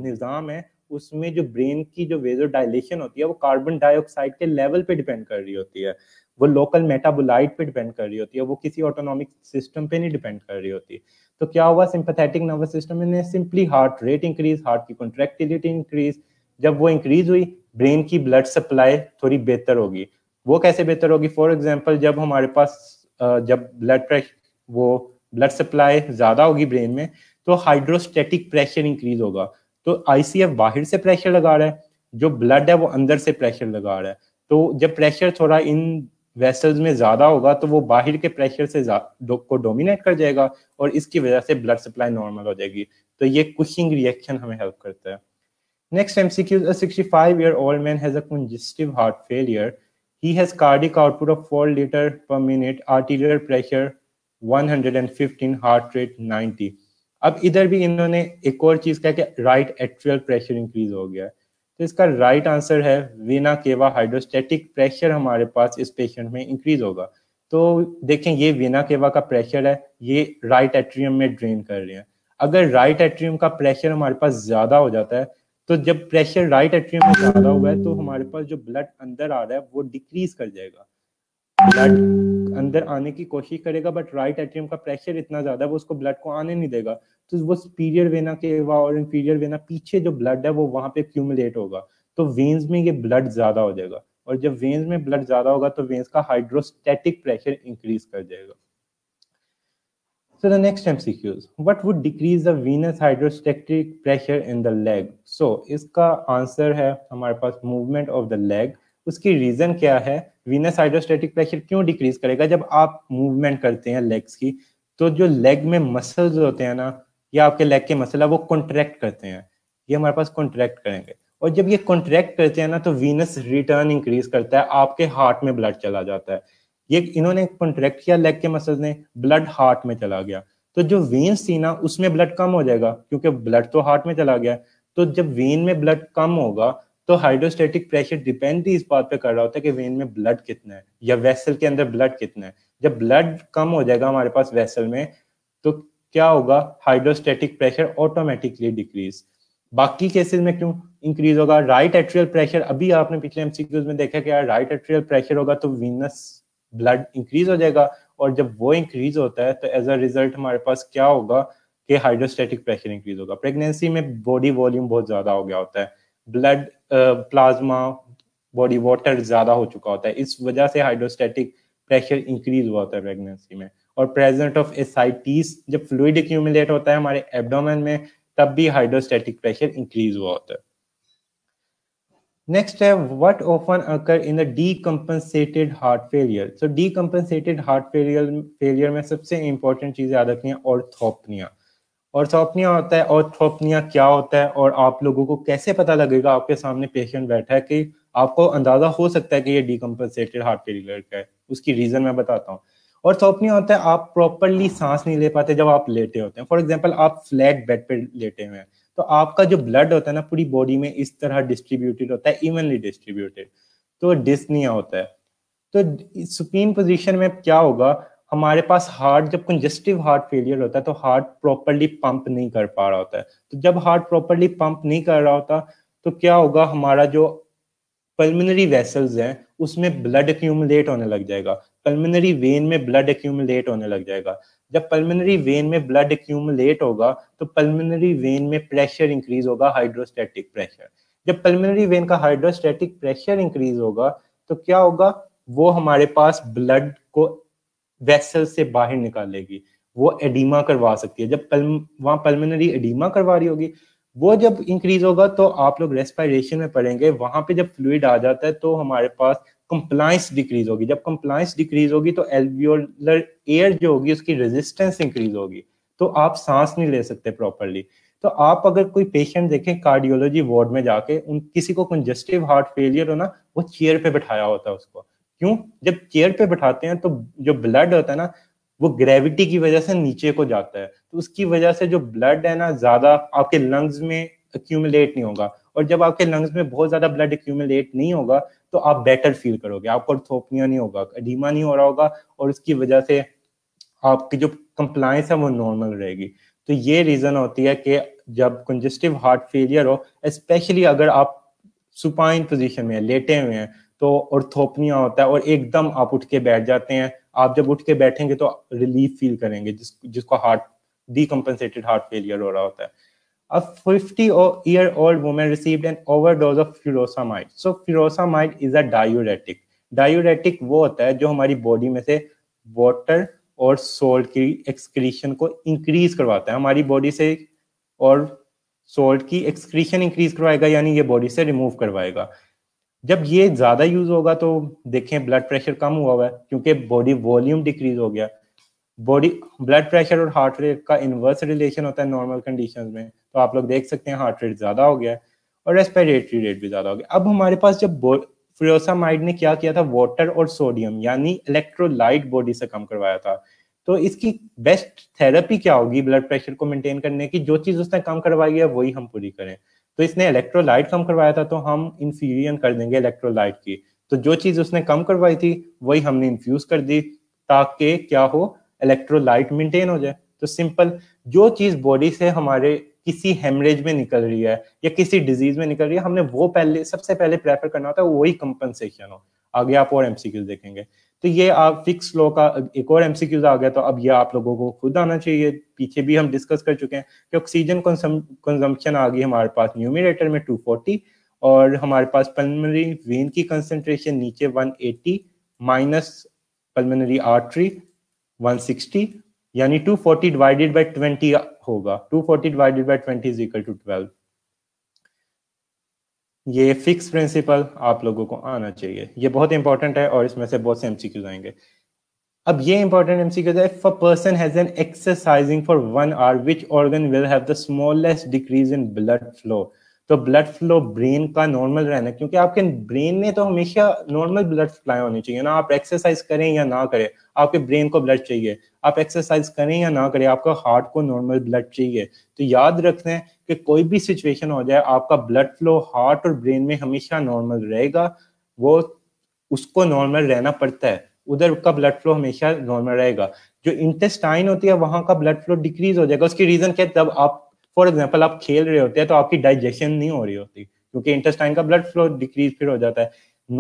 Speaker 1: निज़ाम है उसमें जो ब्रेन की जो वेजो डायलेशन होती है वो कार्बन डाइऑक्साइड के लेवल पे डिपेंड कर रही होती है वो लोकल मेटाबोलाइट पे डिपेंड कर रही होती है वो किसी ऑटोनॉमिक सिस्टम पे नहीं डिपेंड कर रही होती तो क्या हुआ सिंपथेटिक नर्वस सिस्टम ने simply heart rate increase heart की कॉन्ट्रेक्टिलिटी इंक्रीज जब वो इंक्रीज हुई ब्रेन की ब्लड सप्लाई थोड़ी बेहतर होगी वो कैसे बेहतर होगी फॉर एग्जाम्पल जब हमारे पास जब ब्लड प्रेशर वो ब्लड सप्लाई ज़्यादा होगी ब्रेन में तो हाइड्रोस्टेटिक प्रेशर इंक्रीज होगा तो आईसीएफ बाहर से प्रेशर लगा रहा है जो ब्लड है वो अंदर से प्रेशर लगा रहा है तो जब प्रेशर थोड़ा इन वेसल्स में ज़्यादा होगा तो वो बाहर के प्रेशर से दो, को डोमिनेट कर जाएगा और इसकी वजह से ब्लड सप्लाई नॉर्मल हो जाएगी तो ये कुशिंग रिएक्शन हमें हेल्प करता है next M C Qs sixty five year old man has a heart failure he has cardiac output of four litre per minute arterial pressure 115 heart rate 90 अब इधर भी इन्होंने एक और चीज़ कहा कि राइट एट्रियल प्रेशर इंक्रीज हो गया है तो इसका राइट आंसर है वीना केवा हाइड्रोस्टेटिक प्रेशर हमारे पास इस पेशेंट में इंक्रीज होगा तो देखें ये वीना केवा का प्रेशर है ये राइट एट्रियम में ड्रेन कर रहे हैं अगर राइट एट्रियम का प्रेशर हमारे पास ज्यादा हो जाता है तो जब प्रेशर राइट एट्रियम में ज्यादा हुआ है तो हमारे पास जो ब्लड अंदर आ रहा है वो डिक्रीज कर जाएगा ब्लड अंदर आने की कोशिश करेगा बट राइट एट्रियम का प्रेशर इतना ज्यादा है वो उसको ब्लड को आने नहीं देगा तो वो सुपीरियर वेना के वा और इंफीरियर वेना पीछे जो ब्लड है वो वहां पे क्यूमुलेट होगा तो वेन्स में ये ब्लड ज्यादा हो जाएगा और जब वेन्स में ब्लड ज्यादा होगा तो वेन्स का हाइड्रोस्टेटिक प्रेशर इंक्रीज कर जाएगा So the next MCQs, what would decrease the venous hydrostatic pressure in the leg so इसका आंसर है हमारे पास मूवमेंट ऑफ द लेग उसकी रीजन क्या है वीनस हाइड्रोस्टेटिक प्रेशर क्यों डिक्रीज करेगा जब आप मूवमेंट करते हैं लेग्स की तो जो लेग में मसल्स होते हैं ना या आपके लेग के मसल है वो कॉन्ट्रैक्ट करते हैं ये हमारे पास कॉन्ट्रैक्ट करेंगे और जब ये कॉन्ट्रैक्ट करते हैं ना तो वीनस रिटर्न इंक्रीज करता है आपके हार्ट में ब्लड चला जाता है ये इन्होंने कॉन्ट्रैक्ट किया लेग के मसल ने ब्लड हार्ट में चला गया तो जो वेन्स थी ना उसमें ब्लड कम हो जाएगा क्योंकि ब्लड तो हार्ट में चला गया तो जब वेन में ब्लड कम होगा तो हाइड्रोस्टेटिक प्रेशर डिपेंड ही इस बात पे कर रहा होता है कि वेन में ब्लड कितना है या वेसल के अंदर ब्लड कितना है जब ब्लड कम हो जाएगा हमारे पास वेसल में तो क्या होगा हाइड्रोस्टेटिक प्रेशर ऑटोमेटिकली डिक्रीज बाकी केसेस में क्यों इंक्रीज होगा राइट एट्रियल प्रेशर अभी आपने पिछले एमसीक्यूज में देखा कि यार राइट एट्रियल प्रेशर होगा तो वीनस ब्लड इंक्रीज हो जाएगा और जब वो इंक्रीज होता है तो एज अ रिजल्ट हमारे पास क्या होगा कि हाइड्रोस्टेटिक प्रेशर इंक्रीज होगा प्रेगनेंसी में बॉडी वॉल्यूम बहुत ज्यादा हो गया होता है ब्लड प्लाज्मा बॉडी वाटर ज्यादा हो चुका होता है इस वजह से हाइड्रोस्टेटिक प्रेशर इंक्रीज हुआ होता है प्रेगनेंसी में और प्रेजेंट ऑफ एसाइटिस जब फ्लूड एक्यूमुलेट होता है हमारे एबडोम में तब भी हाइड्रोस्टेटिक प्रेशर इंक्रीज हुआ होता है नेक्स्ट है what often occur in the decompensated heart failure so decompensated heart failure failure में सबसे इंपॉर्टेंट चीज याद रखनी है थोपनिया ऑर्थोपनिया होता है ऑर्थोपनिया क्या होता है और आप लोगों को कैसे पता लगेगा आपके सामने पेशेंट बैठा है कि आपको अंदाजा हो सकता है कि ये डिकम्पनसेटेड हार्ट फेलियर का है उसकी रीजन मैं बताता हूँ और थोपनिया होता है आप प्रॉपरली सांस नहीं ले पाते जब आप लेटे होते हैं फॉर एग्जाम्पल आप फ्लैट बेड पर लेटे हुए हैं तो आपका जो ब्लड होता है ना पूरी बॉडी में इस तरह डिस्ट्रीब्यूटेड होता है इवनली डिस्ट्रीब्यूटेड तो डिस्निया होता है तो सुप्रीम पोजीशन में क्या होगा हमारे पास हार्ट जब कंजेस्टिव हार्ट फेलियर होता है तो हार्ट प्रॉपरली पंप नहीं कर पा रहा होता है तो जब हार्ट प्रॉपरली पंप नहीं कर रहा होता तो क्या होगा हमारा जो पल्मोनरी वेसल्स हैं उसमें ब्लड एक्यूमुलेट होने लग जाएगा पल्मोनरी वेन में ब्लड एक्यूमुलेट होने लग जाएगा जब पल्मोनरी वेन में ब्लड एक्यूमुलेट होगा तो पल्मोनरी वेन में प्रेशर इंक्रीज होगा हाइड्रोस्टेटिक प्रेशर जब पल्मोनरी वेन का हाइड्रोस्टेटिक प्रेशर इंक्रीज होगा तो क्या होगा वो हमारे पास ब्लड को वेसल से बाहर निकालेगी वो एडीमा करवा सकती है जब पल वहाँ पल्मोनरी एडिमा करवा रही होगी वो जब इंक्रीज होगा तो आप लोग रेस्पायरेशन में पड़ेंगे वहां पे जब फ्लूड आ जाता है तो हमारे पास कंप्लाइंस डिक्रीज होगी जब कंप्लाइंस डिक्रीज होगी तो एल्वियोलर एयर जो होगी उसकी रेजिस्टेंस इंक्रीज होगी तो आप सांस नहीं ले सकते प्रॉपरली तो आप अगर कोई पेशेंट देखें कार्डियोलॉजी वार्ड में जाके उन किसी को कंजेस्टिव हार्ट फेलियर हो ना वो चेयर पे बैठाया होता है उसको क्यों जब चेयर पे बैठाते हैं तो जो ब्लड होता है ना वो ग्रेविटी की वजह से नीचे को जाता है तो उसकी वजह से जो ब्लड है ना ज्यादा आपके लंग्स में अक्यूमुलेट नहीं होगा और जब आपके लंग्स में बहुत ज्यादा ब्लड अक्यूमुलेट नहीं होगा तो आप बेटर फील करोगे आपको थोपनिया नहीं होगा अडीमा नहीं हो रहा होगा और उसकी वजह से आपकी जो कंप्लाइंस है वो नॉर्मल रहेगी तो ये रीजन होती है कि जब कंजेस्टिव हार्ट फेलियर हो स्पेशली अगर आप सुपाइन पोजीशन में लेटे हुए हैं तो और थोपनिया होता है और एकदम आप उठ के बैठ जाते हैं आप जब उठ के बैठेंगे तो रिलीफ फील करेंगे जिस जिसको हार्ट डीकम्पनसेटेड हार्ट फेलियर हो रहा होता है A 50 year old woman received an overdose of furosemide. So furosemide is a diuretic. Diuretic वो होता है जो हमारी बॉडी में से वाटर और सोल्ट की एक्सक्रीशन को इंक्रीज करवाता है हमारी बॉडी से और सोल्ट की एक्सक्रीशन इंक्रीज करवाएगा यानी ये बॉडी से रिमूव करवाएगा जब ये ज्यादा यूज होगा तो देखें ब्लड प्रेशर कम हुआ हुआ है क्योंकि बॉडी वॉल्यूम डिक्रीज हो गया बॉडी ब्लड प्रेशर और हार्ट रेट का इन्वर्स रिलेशन होता है नॉर्मल कंडीशन में तो आप लोग देख सकते हैं हार्ट रेट ज्यादा हो गया और रेस्पिरेटरी रेट भी ज्यादा हो गया अब हमारे पास जब फ्लोसामाइड ने क्या किया था वाटर और सोडियम यानी इलेक्ट्रोलाइट बॉडी से कम करवाया था तो इसकी बेस्ट थेरेपी क्या होगी ब्लड प्रेशर को मेंटेन करने की जो चीज उसने कम करवाई है वही हम पूरी करें तो इसने इलेक्ट्रोलाइट कम करवाया था तो हम इन्फ्यूरियन कर देंगे इलेक्ट्रोलाइट की तो जो चीज उसने कम करवाई थी वही हमने इन्फ्यूज कर दी ताकि क्या हो इलेक्ट्रोलाइट मेंटेन हो जाए तो सिंपल जो चीज बॉडी से हमारे किसी हेमरेज में निकल रही है या किसी डिजीज में निकल रही है हमने वो पहले सबसे पहले प्रेफर करना होता है वही कंपनसेशन हो आगे आप और एमसीक्यूज देखेंगे तो ये आप फिक्स लो का एक और एम आ गया तो अब ये आप लोगों को खुद आना चाहिए पीछे भी हम डिस्कस कर चुके हैं कि ऑक्सीजन कंजम्पशन आ गई हमारे पास न्यूमिनेटर में 240 और हमारे पास पल्मनरी वेन की कंसंट्रेशन नीचे 180 माइनस पल्मनरी आर्ट्री 160 यानी 240 डिवाइडेड बाई ट्वेंटी होगा forty divided by twenty is equal to twelve ये फिक्स प्रिंसिपल आप लोगों को आना चाहिए ये बहुत इंपॉर्टेंट है और इसमें से बहुत से एमसीक्यूज आएंगे अब ये इंपॉर्टेंट एमसीक्यूज है if a person has an exercising for one hour which organ will have the smallest decrease in blood flow तो ब्लड फ्लो ब्रेन का नॉर्मल रहना क्योंकि आपके ब्रेन में तो हमेशा नॉर्मल ब्लड सप्लाई होनी चाहिए ना आप एक्सरसाइज करें या ना करें आपके ब्रेन को ब्लड चाहिए आप एक्सरसाइज करें या ना करें आपका हार्ट को नॉर्मल ब्लड चाहिए तो याद रखना है कि कोई भी सिचुएशन हो जाए आपका ब्लड फ्लो हार्ट और ब्रेन में हमेशा नॉर्मल रहेगा वो उसको नॉर्मल रहना पड़ता है उधर का ब्लड फ्लो हमेशा नॉर्मल रहेगा जो इंटेस्टाइन होती है वहां का ब्लड फ्लो डिक्रीज हो जाएगा उसकी रीजन क्या है जब आप फॉर एग्जाम्पल आप खेल रहे होते हैं तो आपकी डाइजेशन नहीं हो रही होती क्योंकि इंटेस्टाइन का ब्लड फ्लो डिक्रीज फिर हो जाता है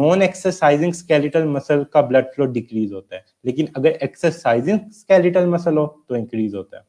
Speaker 1: नॉन एक्सरसाइजिंग स्केलेटल मसल का ब्लड फ्लो डिक्रीज होता है लेकिन अगर एक्सरसाइजिंग स्केलेटल मसल हो तो इंक्रीज होता है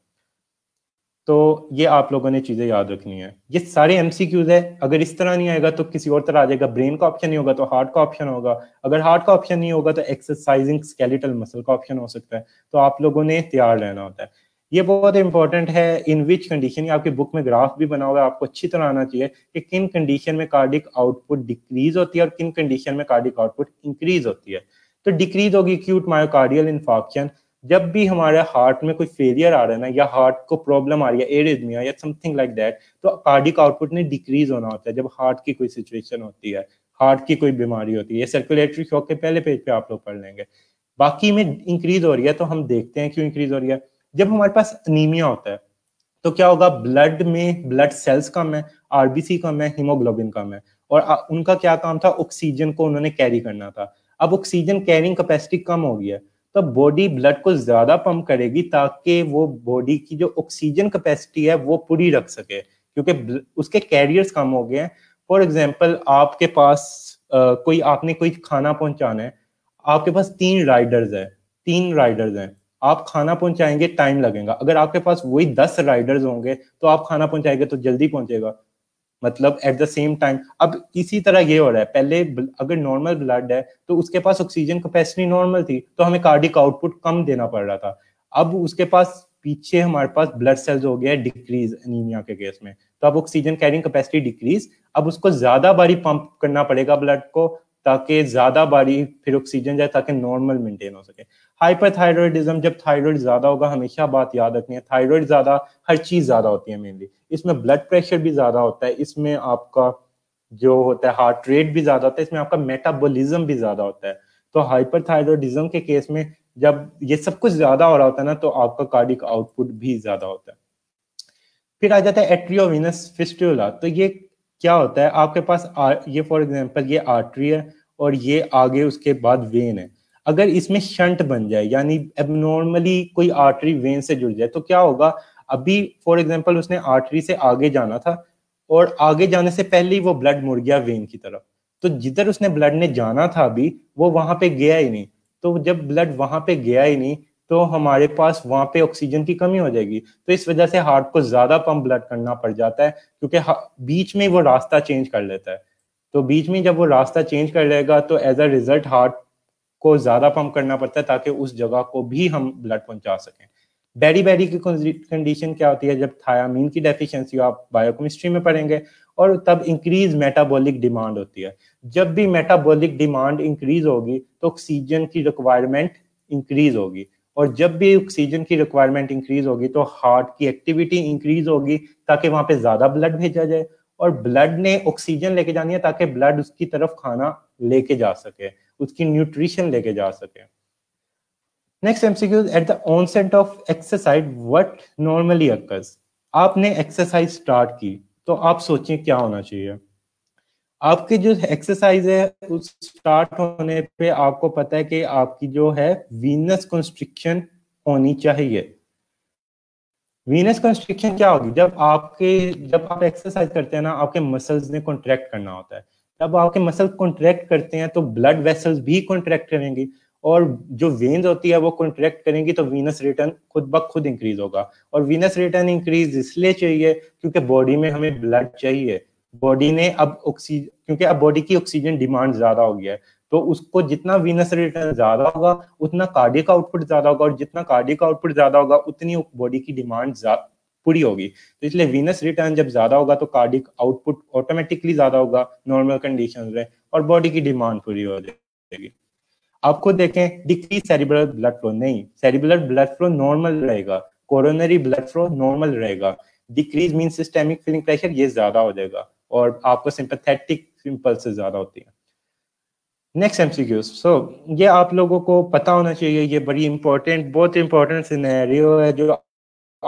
Speaker 1: तो ये आप लोगों ने चीजें याद रखनी है ये सारे एमसीक्यूज है अगर इस तरह नहीं आएगा तो किसी और तरह आ जाएगा ब्रेन का ऑप्शन नहीं होगा तो हार्ट का ऑप्शन होगा अगर हार्ट का ऑप्शन नहीं होगा तो एक्सरसाइजिंग स्केलेटल मसल का ऑप्शन हो सकता है तो आप लोगों ने तैयार रहना होता है ये बहुत इंपॉर्टेंट है इन विच कंडीशन आपकी बुक में ग्राफ भी बना हुआ है आपको अच्छी तरह आना चाहिए कि किन कंडीशन में कार्डिक आउटपुट डिक्रीज होती है और किन कंडीशन में कार्डिक आउटपुट इंक्रीज होती है तो डिक्रीज होगी क्यूट मायोकार्डियल इन्फॉक्शन जब भी हमारे हार्ट में कोई फेलियर आ रहा है ना या हार्ट को प्रॉब्लम आ रही है एरिदमिया या समथिंग लाइक दैट तो कार्डिक आउटपुट ने डिक्रीज होना होता है जब हार्ट की कोई सिचुएशन होती है हार्ट की कोई बीमारी होती है सर्कुलेटरी शॉक के पहले पेज पे आप लोग पढ़ लेंगे बाकी में इंक्रीज हो रही है तो हम देखते हैं क्यों इंक्रीज हो रही है जब हमारे पास अनीमिया होता है तो क्या होगा ब्लड में ब्लड सेल्स कम है आरबीसी कम है हीमोग्लोबिन कम है और उनका क्या काम था ऑक्सीजन को उन्होंने कैरी करना था अब ऑक्सीजन कैरिंग कैपेसिटी कम हो गई है तो बॉडी ब्लड को ज्यादा पंप करेगी ताकि वो बॉडी की जो ऑक्सीजन कैपेसिटी है वो पूरी रख सके क्योंकि उसके कैरियर्स कम हो गए हैं फॉर एग्जाम्पल आपके पास आ, कोई आपने कोई खाना पहुंचाना है आपके पास तीन राइडर्स है तीन राइडर्स हैं आप खाना पहुंचाएंगे टाइम लगेगा अगर आपके पास वही दस राइडर्स होंगे तो आप खाना पहुंचाएंगे तो जल्दी पहुंचेगा मतलब एट द सेम टाइम अब इसी तरह ये हो रहा है पहले अगर नॉर्मल ब्लड है तो उसके पास ऑक्सीजन कैपेसिटी नॉर्मल थी तो हमें कार्डिक आउटपुट कम देना पड़ रहा था अब उसके पास पीछे हमारे पास ब्लड सेल्स हो गया डिक्रीज एनीमिया के केस में तो अब ऑक्सीजन कैरिंग कैपेसिटी डिक्रीज अब उसको ज्यादा बारी पंप करना पड़ेगा ब्लड को ताकि ज्यादा बारी फिर ऑक्सीजन जाए ताकि नॉर्मल मेंटेन हो सके हाइपरथायरॉयडिज्म जब थायराइड ज्यादा होगा हमेशा बात याद रखनी है थायराइड ज्यादा हर चीज ज्यादा होती है मेनली इसमें ब्लड प्रेशर भी ज्यादा होता है इसमें आपका जो होता है हार्ट रेट भी ज्यादा होता है इसमें आपका मेटाबॉलिज्म भी ज्यादा होता है तो हाइपरथायरॉयडिज्म के केस में जब ये सब कुछ ज्यादा हो रहा होता है ना तो आपका कार्डिक आउटपुट भी ज्यादा होता है फिर आ जाता है एट्रियोविनस फिस्टुला तो ये क्या होता है आपके पास आ, ये फॉर एग्जाम्पल ये आर्ट्री है और ये आगे उसके बाद वेन है अगर इसमें शंट बन जाए यानी एबनॉर्मली कोई आर्टरी वेन से जुड़ जाए तो क्या होगा अभी फॉर एग्जाम्पल उसने आर्टरी से आगे जाना था और आगे जाने से पहले ही वो ब्लड मुड़ गया वेन की तरफ तो जिधर उसने ब्लड ने जाना था अभी वो वहां पे गया ही नहीं तो जब ब्लड वहां पे गया ही नहीं तो हमारे पास वहां पे ऑक्सीजन की कमी हो जाएगी तो इस वजह से हार्ट को ज्यादा पंप ब्लड करना पड़ जाता है क्योंकि बीच में वो रास्ता चेंज कर लेता है तो बीच में जब वो रास्ता चेंज कर लेगा तो एज अ रिजल्ट हार्ट को ज्यादा पंप करना पड़ता है ताकि उस जगह को भी हम ब्लड पहुंचा सकें बैरी बैरी की कंडीशन क्या होती है जब थायामीन की डेफिशिएंसी आप बायोकेमिस्ट्री में पढ़ेंगे और तब इंक्रीज मेटाबॉलिक डिमांड होती है जब भी मेटाबॉलिक डिमांड इंक्रीज होगी तो ऑक्सीजन की रिक्वायरमेंट इंक्रीज होगी और जब भी ऑक्सीजन की रिक्वायरमेंट इंक्रीज होगी तो हार्ट की एक्टिविटी इंक्रीज होगी ताकि वहां पे ज्यादा ब्लड भेजा जाए और ब्लड ने ऑक्सीजन लेके जानी है ताकि ब्लड उसकी तरफ खाना लेके जा सके उसकी न्यूट्रिशन लेके जा सके next MCQ at the onset of exercise what normally occurs आपने एक्सरसाइज स्टार्ट की तो आप सोचिए क्या होना चाहिए आपके जो एक्सरसाइज है उस स्टार्ट होने पे आपको पता है कि आपकी जो है वीनस कंस्ट्रिक्शन होनी चाहिए वीनस कंस्ट्रिक्शन क्या होगी जब आपके जब आप एक्सरसाइज करते हैं ना आपके मसल्स ने कॉन्ट्रैक्ट करना होता है जब आपके मसल कॉन्ट्रैक्ट करते हैं तो ब्लड वेसल्स भी कॉन्ट्रैक्ट करेंगी और जो वेन्स होती है वो कॉन्ट्रैक्ट करेंगी तो वीनस रिटर्न खुद ब खुद इंक्रीज होगा और वीनस रिटर्न इंक्रीज इसलिए चाहिए क्योंकि बॉडी में हमें ब्लड चाहिए बॉडी ने अब ऑक्सीजन क्योंकि अब बॉडी की ऑक्सीजन डिमांड ज्यादा हो गया है तो उसको जितना वीनस रिटर्न ज्यादा होगा उतना कार्डिक आउटपुट ज्यादा होगा और जितना कार्डिक आउटपुट ज्यादा होगा उतनी बॉडी की डिमांड पूरी होगी तो इसलिए वीनस रिटर्न जब ज्यादा होगा तो कार्डिक आउटपुट ऑटोमेटिकली ज्यादा होगा नॉर्मल कंडीशन में और बॉडी की डिमांड पूरी हो जाएगी आपको देखें डिक्रीज सेरिब्रल ब्लड फ्लो नहीं सेरिब्रल ब्लड फ्लो नॉर्मल रहेगा कोरोनरी ब्लड फ्लो नॉर्मल रहेगा decrease mean systemic filling pressure ये ज्यादा हो जाएगा और आपको सिंपथेटिक इम्पल्स ज्यादा होती है नेक्स्ट एमसीक्यूज सो ये आप लोगों को पता होना चाहिए ये बड़ी इंपॉर्टेंट बहुत इंपॉर्टेंट सिनेरियो है जो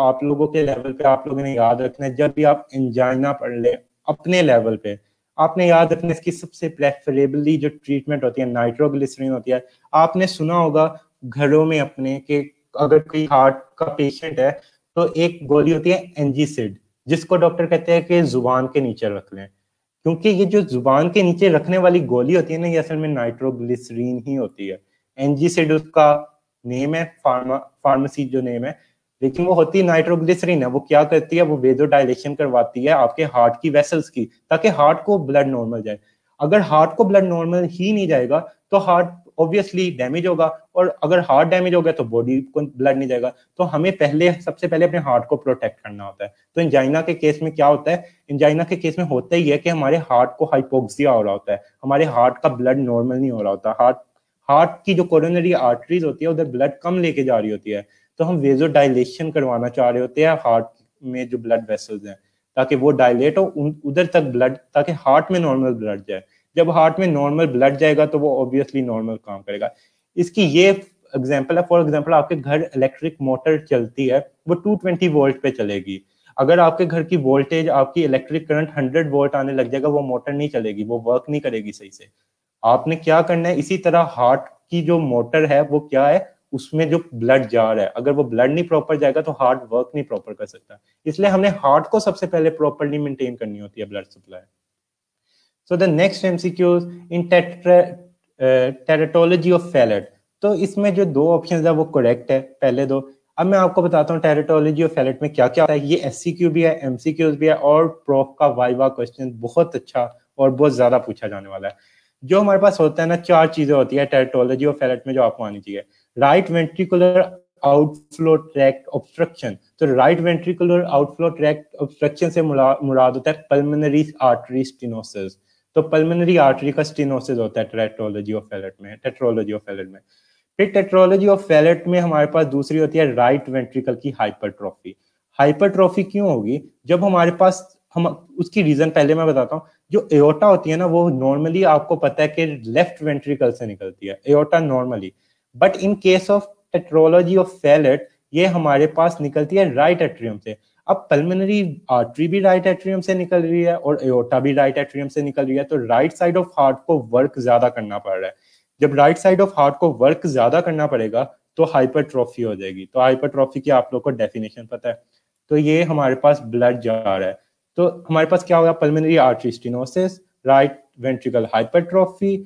Speaker 1: आप लोगों के लेवल पे आप लोगों ने याद रखना है जब भी आप इंजाइना पढ़ ले अपने लेवल पे आपने याद रखना इसकी सबसे प्रेफरेबली जो ट्रीटमेंट होती है नाइट्रोग्लिसरीन होती है आपने सुना होगा घरों में अपने के अगर कोई हार्ट का पेशेंट है तो एक गोली होती है एनजीसिड जिसको डॉक्टर कहते हैं कि जुबान के नीचे रख लें क्योंकि ये जो जुबान के नीचे रखने वाली गोली होती है ना ये असल में नाइट्रोग्लिसरीन ही होती है एनजीसिड उसका नेम है फार्मा फार्मेसी जो नेम है लेकिन वो होती है नाइट्रोग्लिसरीन है वो क्या करती है वो वेदो डायलेशन करवाती है आपके हार्ट की वेसल्स की ताकि हार्ट को ब्लड नॉर्मल जाए अगर हार्ट को ब्लड नॉर्मल ही नहीं जाएगा तो हार्ट ऑब्वियसली डैमेज होगा और अगर हार्ट डैमेज हो गया तो बॉडी को ब्लड नहीं जाएगा तो हमें पहले सबसे पहले अपने हार्ट को प्रोटेक्ट करना होता है तो इंजाइना के केस में क्या होता है इंजाइना के केस में होता ही है कि हमारे हार्ट को हाइपोक्सिया हो रहा होता है हमारे हार्ट का ब्लड नॉर्मल नहीं हो रहा होता हार्ट हार्ट की जो कोरोनरी आर्टरीज होती है उधर ब्लड कम लेके जा रही होती है तो हम वेजो डायलेशन करवाना चाह रहे होते हैं हार्ट में जो ब्लड वेसल्स हैं ताकि वो डायलेट हो उधर तक ब्लड ताकि हार्ट में नॉर्मल ब्लड जाए जब हार्ट में नॉर्मल ब्लड जाएगा तो वो ऑब्वियसली नॉर्मल काम करेगा इसकी ये एग्जाम्पल है फॉर एग्जाम्पल आपके घर इलेक्ट्रिक मोटर चलती है वो टू ट्वेंटी वोल्ट पे चलेगी अगर आपके घर की वोल्टेज आपकी इलेक्ट्रिक करंट हंड्रेड वोल्ट आने लग जाएगा वो मोटर नहीं चलेगी वो वर्क नहीं करेगी सही से आपने क्या करना है इसी तरह हार्ट की जो मोटर है वो क्या है उसमें जो ब्लड जा रहा है अगर वो ब्लड नहीं प्रॉपर जाएगा तो हार्ट वर्क नहीं प्रॉपर कर सकता इसलिए हमने हार्ट को सबसे पहले प्रॉपरली मेंटेन करनी होती है blood supply so the next MCQs in tetralogy of Fallot तो इसमें जो दो ऑप्शन है वो करेक्ट है पहले दो अब मैं आपको बताता हूँ टेरेटोलॉजी ऑफ फैलेट में क्या क्या होता है ये एस भी है एम भी है और प्रोफ का वाइवा क्वेश्चन बहुत अच्छा और बहुत ज्यादा पूछा जाने वाला है जो हमारे पास होता है ना चार चीजें होती है टेरेटोलॉजी ऑफ फैलेट में जो आपको आनी चाहिए right ventricular outflow tract obstruction तो right ventricular outflow tract obstruction से मुराद होता है पल्मोनरी आर्टरी स्टिनोसिस तो पल्मोनरी आर्टरी का स्टिनोसिस होता है टेट्रोलॉजी ऑफ फेलेट में टेट्रोलॉजी ऑफ फैलेट में फिर टेट्रोलॉजी ऑफ फैलेट में हमारे पास दूसरी होती है राइट वेंट्रिकल की हाइपरट्रॉफी हाइपरट्रॉफी क्यों होगी जब हमारे पास हम उसकी रीजन पहले मैं बताता हूँ जो एओटा होती है ना वो नॉर्मली आपको पता है कि लेफ्ट वेंट्रिकल से निकलती है aorta normally but in case of tetralogy of Fallot ये हमारे पास निकलती है राइट right एट्रियम से अब पल्मोनरी आर्टरी भी राइट right एट्रियम से निकल रही है और एओटा भी राइट right एट्रियम से निकल रही है तो राइट साइड ऑफ हार्ट को वर्क ज्यादा करना पड़ रहा है जब राइट साइड ऑफ हार्ट को वर्क ज्यादा करना पड़ेगा तो हाइपरट्रॉफी हो जाएगी तो हाइपरट्रॉफी की आप लोग को डेफिनेशन पता है तो ये हमारे पास ब्लड जा रहा है तो हमारे पास क्या होगा pulmonary artery stenosis right ventricle hypertrophy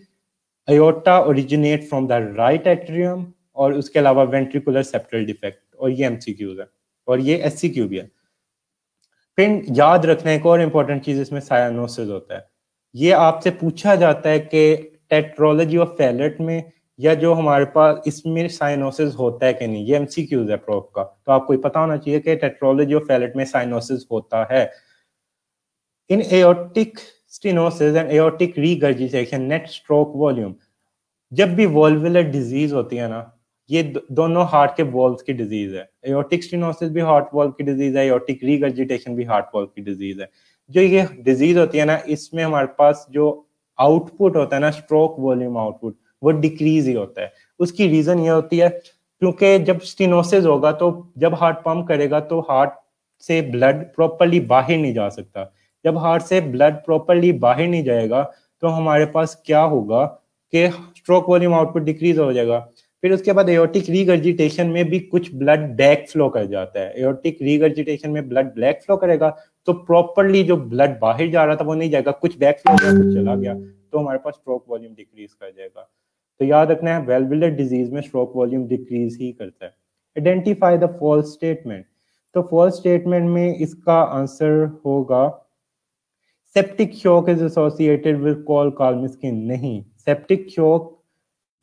Speaker 1: aorta originate from the right atrium और उसके अलावा ventricular septal defect और ये MCQs है और ये SCQ भी है फिर याद रखने एक और इम्पोर्टेंट चीज इसमें साइनोसिस होता है ये आपसे पूछा जाता है कि टेट्रोलॉजी ऑफ फैलेट में या जो हमारे पास इसमें साइनोसिस होता है कि नहीं ये एमसीक्यूज है प्रोफ का तो आपको पता होना चाहिए कि टेट्रोलॉजी ऑफ फैलेट में साइनोसिस होता है in aortic stenosis and aortic regurgitation net stroke volume जब भी वॉल्वुलर डिजीज होती है ना ये दोनों हार्ट के वॉल्व की डिजीज है एओटिक स्टिनोसिस भी हार्ट वॉल्व की डिजीज है एओटिक रीगर्जिटेशन भी हार्ट वॉल्व की डिजीज है जो ये डिजीज होती है ना इसमें हमारे पास जो आउटपुट होता है ना स्ट्रोक वॉल्यूम आउटपुट वो डिक्रीज ही होता है उसकी रीजन ये होती है क्योंकि जब स्टिनोसिस होगा तो जब हार्ट पंप करेगा तो हार्ट से ब्लड प्रॉपरली बाहर नहीं जा सकता जब हार्ट से ब्लड प्रॉपरली बाहर नहीं जाएगा तो हमारे पास क्या होगा कि स्ट्रोक वॉल्यूम आउटपुट डिक्रीज हो जाएगा फिर उसके बाद एयोटिक रिगर्जिटेशन में भी कुछ ब्लड बैक फ्लो कर जाता है एयोटिक रिगर्जिटेशन में ब्लड ब्लैक फ्लो करेगा तो प्रॉपरली जो ब्लड बाहर जा रहा था वो नहीं जाएगा कुछ बैक फ्लो गया कुछ चला गया तो हमारे पास स्ट्रोक वॉल्यूम डिक्रीज कर जाएगा तो याद रखना है वेलविलर डिजीज में स्ट्रोक वॉल्यूम डिक्रीज ही करता है आइडेंटिफाई द फॉल्स स्टेटमेंट तो फॉल्स स्टेटमेंट में इसका आंसर होगा septic shock is associated with call calm की नहीं सेप्टिक शॉक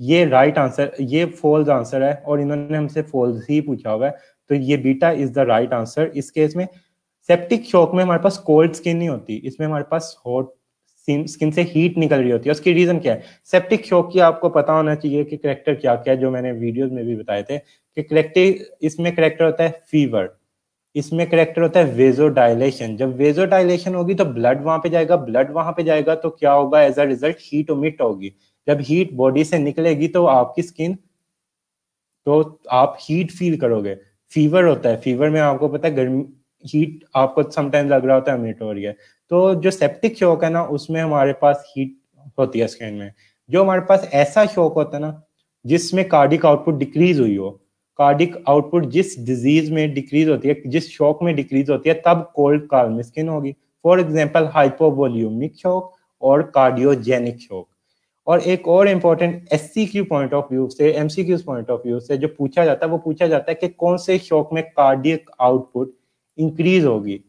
Speaker 1: ये राइट right आंसर ये फॉल्स आंसर है और इन्होंने हमसे फॉल्स ही पूछा हुआ है तो ये beta is the right answer इस केस में सेप्टिक शॉक में हमारे पास कोल्ड स्किन नहीं होती इसमें हमारे पास हॉट स्किन से हीट निकल रही होती है उसकी रीजन क्या है सेप्टिक शॉक की आपको पता होना चाहिए कि करेक्टर क्या क्या है जो मैंने वीडियोस में भी बताए थे कि करेक्टर इसमें करेक्टर होता है फीवर इसमें करेक्टर होता है वेजो डायलेशन जब वेजो डायलेशन होगी तो ब्लड वहां पे जाएगा ब्लड वहां पे जाएगा तो क्या होगा as a result heat omit होगी जब हीट बॉडी से निकलेगी तो आपकी स्किन तो आप हीट फील करोगे फीवर होता है फीवर में आपको पता है गर्मी हीट आपको समटाइम लग रहा होता है ओमिट हो रही है तो जो सेप्टिक शौक है ना उसमें हमारे पास हीट होती है स्किन में जो हमारे पास ऐसा शौक होता है ना जिसमें कार्डिक आउटपुट डिक्रीज हुई हो कार्डिक आउटपुट जिस डिजीज में डिक्रीज होती है जिस शॉक में डिक्रीज होती है तब कोल्ड कार्ब स्किन होगी फॉर एग्जाम्पल हाइपोवोल्यूमिक शॉक और कार्डियोजेनिक शॉक और एक और इम्पोर्टेंट एस पॉइंट ऑफ व्यू से एम पॉइंट ऑफ व्यू से जो पूछा जाता है वो पूछा जाता है कि कौन से शॉक में कार्डियक आउटपुट इंक्रीज होगी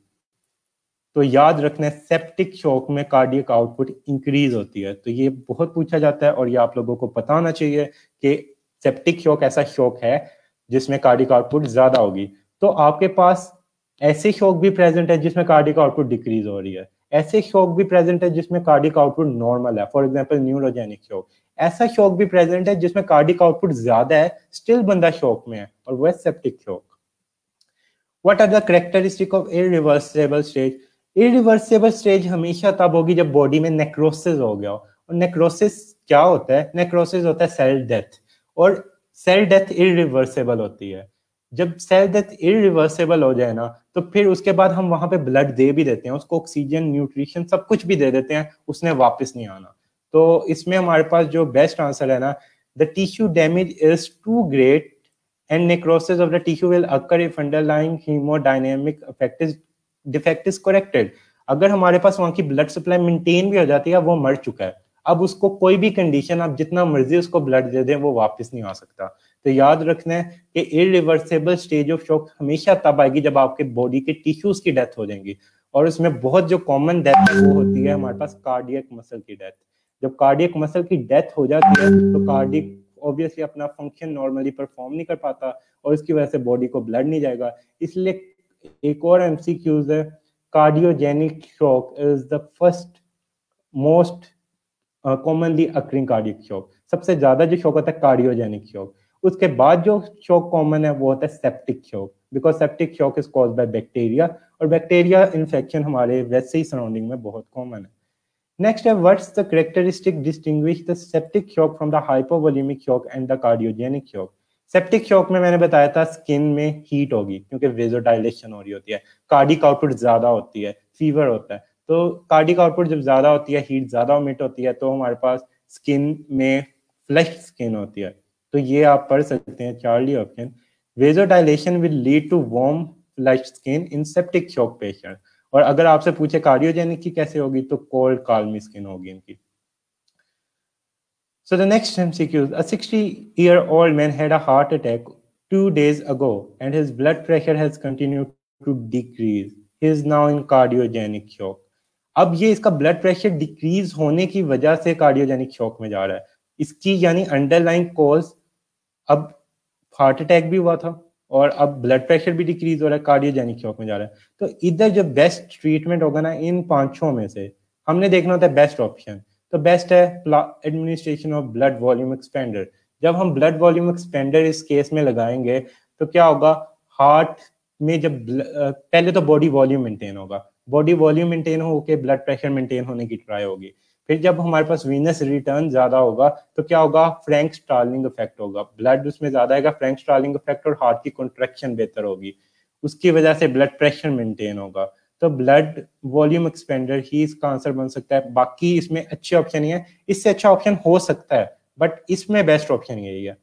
Speaker 1: तो याद रखना सेप्टिक शॉक में कार्डियक आउटपुट इंक्रीज होती है तो ये बहुत पूछा जाता है और ये आप लोगों को पता होना चाहिए कि सेप्टिक शॉक ऐसा शॉक है जिसमें कार्डिक आउटपुट ज्यादा होगी तो आपके पास ऐसे शौक भी प्रेजेंट है जिसमें कार्डिक आउटपुट डिक्रीज हो रही है ऐसे शौक भी प्रेजेंट है जिसमें कार्डिक आउटपुट नॉर्मल है फॉर एग्जाम्पल न्यूरोजेनिक शॉक ऐसा शॉक भी प्रेजेंट है जिसमें कार्डिक आउटपुट ज्यादा है स्टिल बंदा शौक में है और वह septic shock what are the characteristic of irreversible stage irreversible stage हमेशा तब होगी जब बॉडी में नेक्रोसिस हो गया हो और नेक्रोसिस क्या होता है नेक्रोसिस होता है सेल डेथ और सेल डेथ इिवर्सेबल होती है जब सेल डेथ इरिवर्सेबल हो जाए ना तो फिर उसके बाद हम वहां पे ब्लड दे भी देते हैं उसको ऑक्सीजन न्यूट्रिशन सब कुछ भी दे देते हैं उसने वापस नहीं आना तो इसमें हमारे पास जो बेस्ट आंसर है ना the tissue damage is too great and necrosis of the tissue will occur if underlying haemodynamic defect is corrected अगर हमारे पास वहाँ की ब्लड सप्लाई मेंटेन भी हो जाती है वो मर चुका है अब उसको कोई भी कंडीशन आप जितना मर्जी उसको ब्लड दे दें वो वापस नहीं आ सकता तो याद रखना है कि इरिवर्सेबल स्टेज ऑफ शॉक हमेशा तब आएगी जब आपके बॉडी के टिश्यूज की डेथ हो जाएंगी और उसमें बहुत जो कॉमन डेथ वो होती है हमारे पास कार्डियक मसल की डेथ जब कार्डियक मसल की डेथ हो जाती है तो कार्डिक ऑब्वियसली अपना फंक्शन नॉर्मली परफॉर्म नहीं कर पाता और इसकी वजह से बॉडी को ब्लड नहीं जाएगा इसलिए एक और एमसीक्यूज है cardiogenic shock is the first most commonly occurring cardiac shock सबसे ज्यादा जो शॉक होता है कार्डियोजेनिक शॉक उसके बाद जो शॉक कॉमन है वो होता है septic shock because septic shock is cause by bacteria और बैक्टीरिया इन्फेक्शन हमारे वैसे ही सराउंडिंग में बहुत कॉमन है नेक्स्ट है what's the characteristic distinguish the septic shock from the hypovolaemic shock and the cardiogenic shock septic shock में मैंने बताया था स्किन में हीट होगी क्योंकि वेजोडाइलेशन हो रही होती है कार्डिक आउटपुट ज्यादा होती है फीवर होता है तो कार्डिक आउटपुट जब ज़्यादा होती है हीट ज़्यादा ओमिट होती है तो हमारे पास स्किन में फ्लैश स्किन होती है तो ये आप पढ़ सकते हैं Charlie option vasodilation will lead to warm flush skin in septic shock patient और अगर आपसे पूछे कार्डियोजेनिक की कैसे होगी तो कोल्ड कालमी स्किन होगी इनकी so the next MCQ, a 60-year-old man had a heart attack two days ago, and his blood pressure has continue to decrease he is now in cardiogenic shock अब ये इसका blood pressure decrease होने की वजह से cardiogenic shock में जा रहा है इसकी यानी अंडरलाइन कॉज अब हार्ट अटैक भी हुआ था और अब ब्लड प्रेशर भी डिक्रीज हो रहा है कार्डियोजेनिक शॉक में जा रहा है तो इधर जो बेस्ट ट्रीटमेंट होगा ना इन पांचों में से हमने देखना होता है बेस्ट ऑप्शन तो बेस्ट है administration of blood volume expander जब हम ब्लड वॉल्यूम एक्सपेंडर इस केस में लगाएंगे तो क्या होगा हार्ट में जब पहले तो बॉडी वॉल्यूम मेंटेन होगा बॉडी वॉल्यूम मेंटेन होकर ब्लड प्रेशर मेंटेन होने की ट्राई होगी फिर जब हमारे पास वीनस रिटर्न ज्यादा होगा तो क्या होगा फ्रैंक स्टार्लिंग इफेक्ट होगा ब्लड उसमें ज्यादा आएगा फ्रैंक स्टार्लिंग इफेक्ट और हार्ट की कॉन्ट्रेक्शन बेहतर होगी उसकी वजह से ब्लड प्रेशर मेंटेन होगा तो ब्लड वॉल्यूम एक्सपेंडर ही इसका आंसर बन सकता है बाकी इसमें अच्छे ऑप्शन ही है इससे अच्छा ऑप्शन हो सकता है बट इसमें बेस्ट ऑप्शन यही है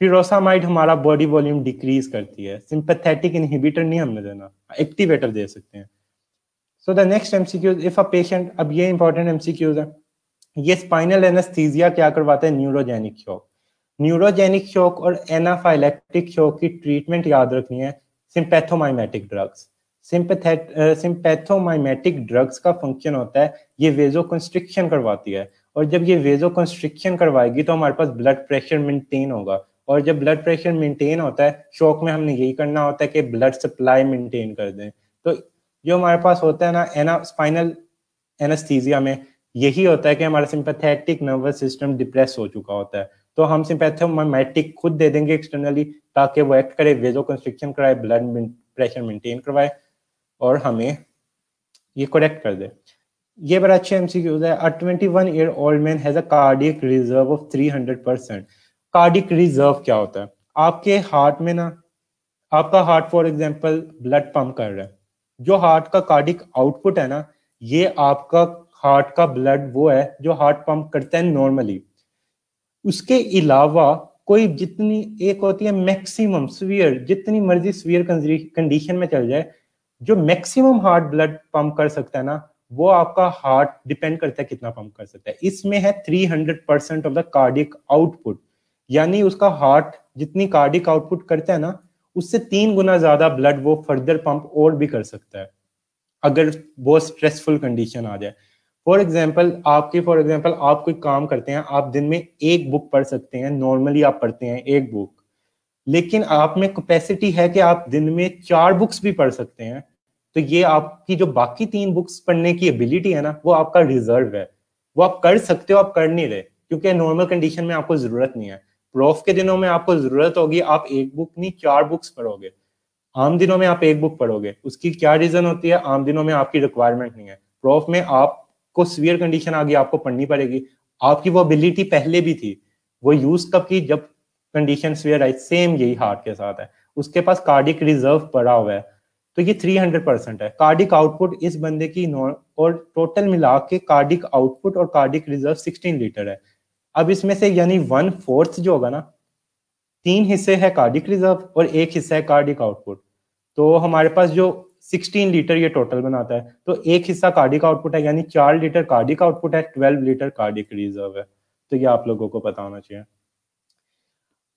Speaker 1: फिरोसामाइड हमारा बॉडी वॉल्यूम डिक्रीज करती है सिंपथेटिक इनहिबिटर नहीं हमने देना एक्टिवेटर दे सकते हैं so the next MCQ if a patient अब ये इंपॉर्टेंट एमसीक्यूज है ये स्पाइनल एनेस्थीजिया क्या करवाता है न्यूरोजेनिक शॉक न्यूरोजेनिक शॉक और एनाफाइलेक्टिक शॉक की ट्रीटमेंट याद रखनी है सिंपैथोमाइमेटिक ड्रग्स सिंपैथोमाइमेटिक ड्रग्स का फंक्शन होता है ये वेजो कंस्ट्रिक्शन करवाती है और जब ये वेजो कंस्ट्रिक्शन करवाएगी तो हमारे पास ब्लड प्रेशर मेंटेन होगा और जब ब्लड प्रेशर मेंटेन होता है शॉक में हमने यही करना होता है कि ब्लड सप्लाई मेंटेन कर दें तो जो हमारे पास होता है ना एना स्पाइनल एनास्थीजिया में यही होता है कि हमारा सिंपैथेटिक नर्वस सिस्टम डिप्रेस हो चुका होता है तो हम सिंपैथोमैटिक खुद दे देंगे एक्सटर्नली ताकि वो एक्ट करे वेजो कंस्ट्रिक्शन कराए ब्लड प्रेशर मेंटेन करवाए और हमें ये करेक्ट कर दे ये बड़ा अच्छे एम सी क्यूज है twenty one year old man has a cardiac reserve of three hundred percent cardiac reserve क्या होता है आपके हार्ट में ना आपका heart for example blood pump कर रहा है जो हार्ट का कार्डिक आउटपुट है ना ये आपका हार्ट का ब्लड वो है जो हार्ट पंप करता है नॉर्मली उसके अलावा कोई जितनी एक होती है मैक्सिमम स्वीयर जितनी मर्जी स्वीयर कंडीशन में चल जाए जो मैक्सिमम हार्ट ब्लड पंप कर सकता है ना वो आपका हार्ट डिपेंड करता है कितना पंप कर सकता है इसमें है 300 percent of the cardiac output यानी उसका हार्ट जितनी कार्डिक आउटपुट करता है ना उससे तीन गुना ज्यादा ब्लड वो फर्दर पंप और भी कर सकता है अगर वो स्ट्रेसफुल कंडीशन आ जाए फॉर एग्जाम्पल आपके फॉर एग्जाम्पल आप कोई काम करते हैं आप दिन में एक बुक पढ़ सकते हैं नॉर्मली आप पढ़ते हैं एक बुक लेकिन आप में कैपेसिटी है कि आप दिन में चार बुक्स भी पढ़ सकते हैं तो ये आपकी जो बाकी तीन बुक्स पढ़ने की एबिलिटी है ना वो आपका रिजर्व है वो आप कर सकते हो आप कर नहीं रहे क्योंकि नॉर्मल कंडीशन में आपको जरूरत नहीं है प्रोफ के दिनों में आपको जरूरत होगी आप एक बुक नहीं चार बुक्स पढ़ोगे आम दिनों में आप एक बुक पढ़ोगे उसकी क्या रीजन होती है आम दिनों में आपकी रिक्वायरमेंट नहीं है प्रोफ में आपको सीवियर कंडीशन आ गई आपको पढ़नी पड़ेगी आपकी वो अबिलिटी पहले भी थी वो यूज कब की जब कंडीशन सीवियर आई सेम यही हार्ट के साथ है उसके पास कार्डिक रिजर्व पड़ा हुआ है तो ये थ्री हंड्रेड परसेंट है कार्डिक आउटपुट इस बंदे की और टोटल मिला के कार्डिक आउटपुट और कार्डिक रिजर्व सिक्सटीन लीटर है अब इसमें से यानी वन फोर्थ जो होगा ना तीन हिस्से है कार्डिक रिजर्व और एक हिस्सा है कार्डिक आउटपुट तो हमारे पास जो 16 लीटर ये टोटल बनाता है तो एक हिस्सा कार्डिक आउटपुट है यानी चार लीटर कार्डिक आउटपुट है ट्वेल्व लीटर कार्डिक रिजर्व है तो ये आप लोगों को पता होना चाहिए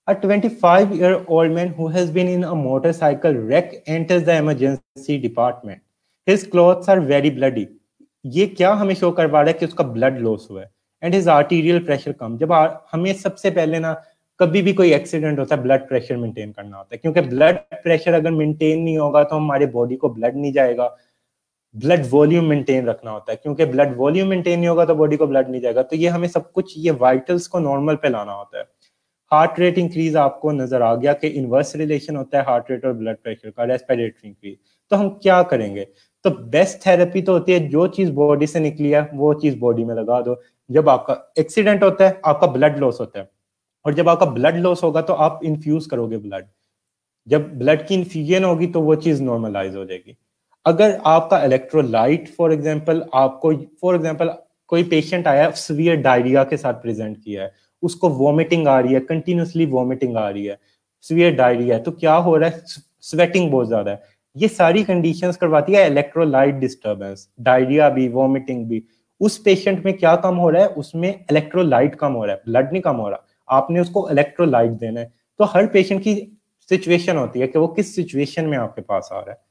Speaker 1: A 25 year old man who has been in a motorcycle wreck enters the emergency department. His clothes are very bloody. ये क्या हमें शो करवा रहा है कि उसका ब्लड लॉस हुआ है एंड हिज आर्टीरियल प्रेशर कम जब आ, हमें सबसे पहले ना कभी भी कोई एक्सीडेंट होता है ब्लड प्रेशर मेंटेन करना होता है क्योंकि ब्लड प्रेशर अगर मेंटेन नहीं होगा तो हमारे बॉडी को ब्लड नहीं जाएगा ब्लड वॉल्यूम मेंटेन रखना होता है क्योंकि ब्लड वॉल्यूम मेंटेन नहीं होगा तो बॉडी को ब्लड नहीं जाएगा तो ये हमें सब कुछ ये वाइटल्स को नॉर्मल पे लाना होता है हार्ट रेट इंक्रीज आपको नजर आ गया कि इन्वर्स रिलेशन होता है हार्ट रेट और ब्लड प्रेशर का रेस्पिरेटरी इंक्रीज तो हम क्या करेंगे तो बेस्ट थेरेपी तो होती है जो चीज बॉडी से निकली है वो चीज बॉडी में लगा दो जब आपका एक्सीडेंट होता है आपका ब्लड लॉस होता है और जब आपका ब्लड लॉस होगा तो आप इन्फ्यूज करोगे ब्लड जब ब्लड की इन्फ्यूजन होगी तो वो चीज नॉर्मलाइज हो जाएगी अगर आपका इलेक्ट्रोलाइट फॉर एग्जाम्पल आपको फॉर एग्जाम्पल कोई पेशेंट आया सीवियर डायरिया के साथ प्रेजेंट किया है उसको वॉमिटिंग आ रही है कंटिन्यूसली वॉमिटिंग आ रही है सीवियर डायरिया है तो क्या हो रहा है स्वेटिंग बहुत ज्यादा है ये सारी कंडीशंस करवाती है इलेक्ट्रोलाइट डिस्टरबेंस डायरिया भी वॉमिटिंग भी उस पेशेंट में क्या कम हो रहा है उसमें इलेक्ट्रोलाइट कम हो रहा है ब्लड नहीं कम हो रहा आपने उसको इलेक्ट्रोलाइट देना है तो हर पेशेंट की सिचुएशन होती है कि वो किस सिचुएशन में आपके पास आ रहा है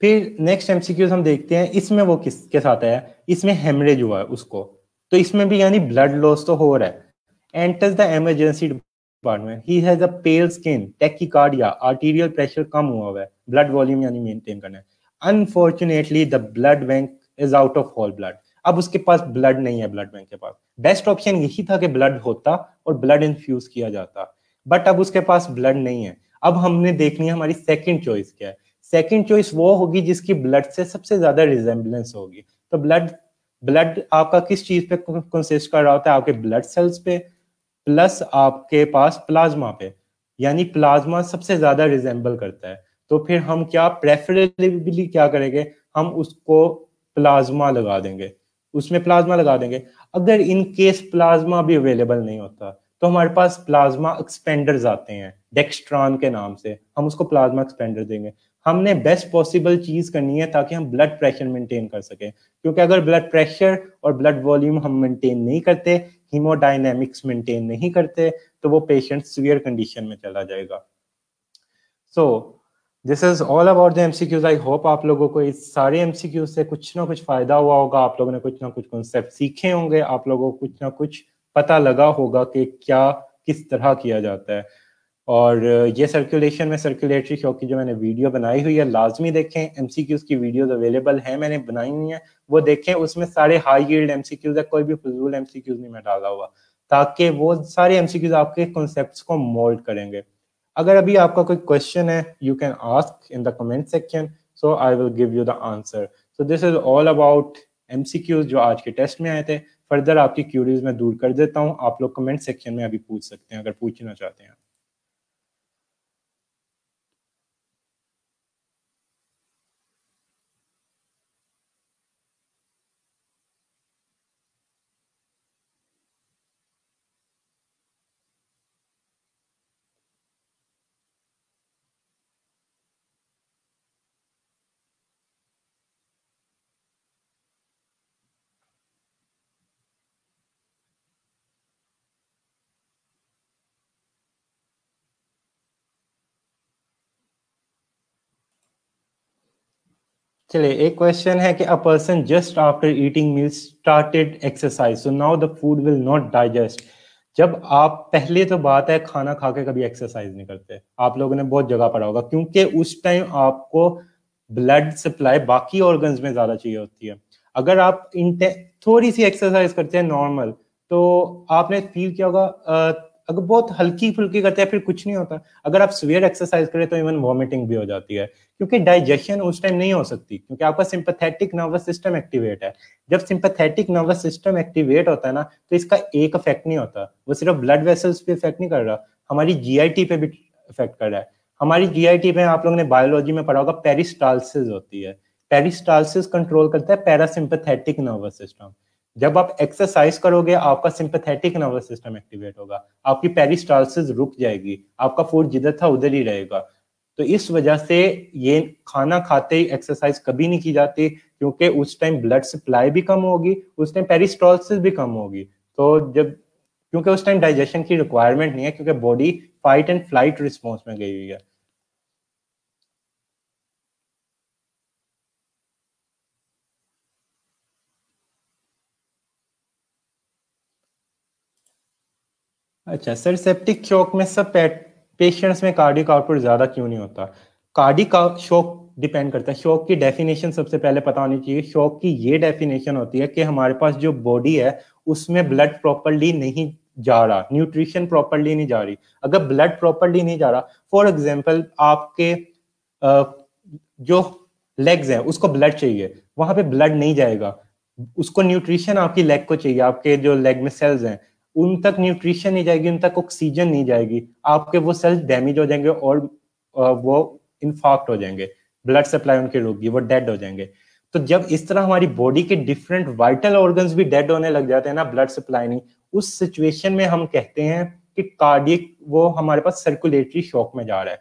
Speaker 1: फिर नेक्स्ट एमसीक्यूज हम देखते हैं इसमें वो किसके साथ आया इसमें हेमरेज हुआ है उसको तो इसमें भी यानी ब्लड लॉस तो हो रहा है एंटर्स द एमरजेंसी पार्ट में he has a pale skin tachycardia arterial pressure कम हुआ हुआ है ब्लड वॉल्यूम यानी मेंटेन करना है unfortunately the blood bank is out of whole blood अब उसके पास ब्लड नहीं है ब्लड बैंक के पास बेस्ट ऑप्शन यही था कि ब्लड होता और ब्लड इन्फ्यूज किया जाता बट अब उसके पास ब्लड नहीं है अब हमने देखनी है हमारी सेकंड चॉइस क्या है सेकंड चॉइस वो होगी जिसकी ब्लड से सबसे ज्यादा रिजेंबलेंस होगी तो ब्लड ब्लड आपका किस चीज पे कंसिस्ट कर रहा होता है आपके ब्लड सेल्स पे प्लस आपके पास प्लाज्मा पे यानी प्लाज्मा सबसे ज्यादा रिजेंबल करता है तो फिर हम क्या प्रेफरेबली क्या करेंगे हम उसको प्लाज्मा लगा देंगे उसमें प्लाज्मा लगा देंगे अगर इन केस प्लाज्मा भी अवेलेबल नहीं होता तो हमारे पास प्लाज्मा एक्सपेंडर्स आते हैं डेक्स्ट्रॉन के नाम से हम उसको प्लाज्मा एक्सपेंडर देंगे हमने बेस्ट पॉसिबल चीज करनी है ताकि हम ब्लड प्रेशर मेंटेन कर सकें क्योंकि अगर ब्लड प्रेशर और ब्लड वॉल्यूम हम मेंटेन नहीं करते हीमोडाइनेमिक्स मेंटेन नहीं करते तो वो पेशेंट सीवियर कंडीशन में चला जाएगा so this is all about the MCQs I hope आप लोगों को इस सारे एमसीक्यूज से कुछ ना कुछ फायदा हुआ होगा आप लोगों ने कुछ ना कुछ कॉन्सेप्ट सीखे होंगे आप लोगों को कुछ ना कुछ पता लगा होगा कि क्या किस तरह किया जाता है और ये सर्कुलेशन में सर्कुलेटरी शॉक की जो मैंने वीडियो बनाई हुई है लाजमी देखें एम सी क्यूज की वीडियोज अवेलेबल है मैंने बनाई हुई है वो देखें उसमें सारे high yield M C Qs है कोई भी फजूल एम सी क्यूज नहीं मैं डाला हुआ ताकि वो सारे एम आपके कॉन्सेप्ट को मोल्ड करेंगे अगर अभी आपका कोई क्वेश्चन है you can ask in the comment section so I will give you the answer so this is all about M C Qs जो आज के टेस्ट में आए थे फर्दर आपकी क्यूरीज मैं दूर कर देता हूँ आप लोग कमेंट सेक्शन में अभी पूछ सकते हैं अगर पूछना चाहते हैं चलिए एक क्वेश्चन है कि a person just after eating meal started exercise so now the food will not digest जब आप पहले तो बात है खाना खा के कभी एक्सरसाइज नहीं करते आप लोगों ने बहुत जगह पड़ा होगा क्योंकि उस टाइम आपको ब्लड सप्लाई बाकी ऑर्गन्स में ज्यादा चाहिए होती है अगर आप थोड़ी सी एक्सरसाइज करते हैं नॉर्मल तो आपने फील किया होगा अगर बहुत हल्की फुल्की करते हैं फिर कुछ नहीं होता अगर आप सवेयर एक्सरसाइज करें तो इवन वॉमिटिंग भी हो जाती है क्योंकि डाइजेशन उस टाइम नहीं हो सकती क्योंकि आपका सिंपथेटिक नर्वस सिस्टम एक्टिवेट है जब सिंपथेटिक नर्वस सिस्टम एक्टिवेट होता है ना तो इसका एक इफेक्ट नहीं होता वो सिर्फ ब्लड वेसल्स पे इफेक्ट नहीं कर रहा हमारी जीआईटी पे भी इफेक्ट कर रहा है हमारी जीआईटी पे आप लोगों ने बायोलॉजी में पढ़ा होगा पेरिस्टालसिस होती है पेरिस्टालसिस कंट्रोल करता है पैरासिम्पथेटिक नर्वस सिस्टम जब आप एक्सरसाइज करोगे आपका सिंपथेटिक नर्वस सिस्टम एक्टिवेट होगा आपकी पेरिस्टालसिस रुक जाएगी आपका फूड जिधर था उधर ही रहेगा तो इस वजह से ये खाना खाते ही एक्सरसाइज कभी नहीं की जाती क्योंकि उस टाइम ब्लड सप्लाई भी कम होगी उस टाइम पेरिस्टॉलसिस भी कम होगी तो जब क्योंकि उस टाइम डाइजेशन की रिक्वायरमेंट नहीं है क्योंकि body fight and flight response में गई हुई है अच्छा सर सेप्टिक शॉक में सब पेशेंट्स में कार्डिक आउटपुट ज्यादा क्यों नहीं होता कार्डिक शॉक डिपेंड करता है शॉक की डेफिनेशन सबसे पहले पता होनी चाहिए शॉक की ये डेफिनेशन होती है कि हमारे पास जो बॉडी है उसमें ब्लड प्रॉपरली नहीं जा रहा न्यूट्रिशन प्रॉपरली नहीं जा रही अगर ब्लड प्रॉपरली नहीं जा रहा फॉर एग्जाम्पल आपके जो लेग्स हैं उसको ब्लड चाहिए वहां पे ब्लड नहीं जाएगा उसको न्यूट्रिशन आपकी लेग को चाहिए आपके जो लेग में सेल्स हैं उन तक न्यूट्रिशन नहीं जाएगी उन तक ऑक्सीजन नहीं जाएगी आपके वो सेल्स डैमेज हो जाएंगे और वो इन्फॉक्ट हो जाएंगे ब्लड सप्लाई उनकी रुकी वो डेड हो जाएंगे तो जब इस तरह हमारी बॉडी के डिफरेंट वाइटल ऑर्गन भी डेड होने लग जाते हैं ना ब्लड सप्लाई नहीं उस सिचुएशन में हम कहते हैं कि कार्डियक वो हमारे पास सर्कुलेटरी शॉक में जा रहा है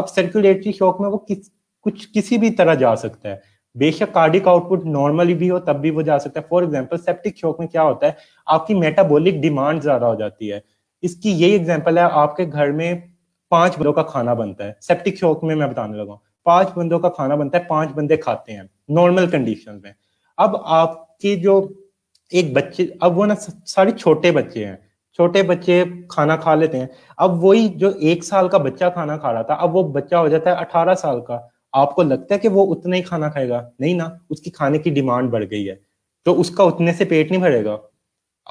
Speaker 1: अब सर्कुलेटरी शॉक में वो किस कुछ किसी भी तरह जा सकता है बेशक कार्डिक आउटपुट नॉर्मली भी हो तब भी वो जा सकता है फॉर एग्जाम्पल सेप्टिक शॉक में क्या होता है आपकी मेटाबॉलिक डिमांड ज्यादा हो जाती है इसकी यही एग्जाम्पल है आपके घर में पांच बंदों का खाना बनता है सेप्टिक शॉक में मैं बताने लगा पांच बंदों का खाना बनता है पांच बंदे खाते हैं नॉर्मल कंडीशन में अब आपकी जो एक बच्चे अब वो ना सारे छोटे बच्चे हैं छोटे बच्चे खाना खा लेते हैं अब वही जो एक साल का बच्चा खाना खा रहा था अब वो बच्चा हो जाता है अठारह साल का आपको लगता है कि वो उतना ही खाना खाएगा नहीं ना उसकी खाने की डिमांड बढ़ गई है तो उसका उतने से पेट नहीं भरेगा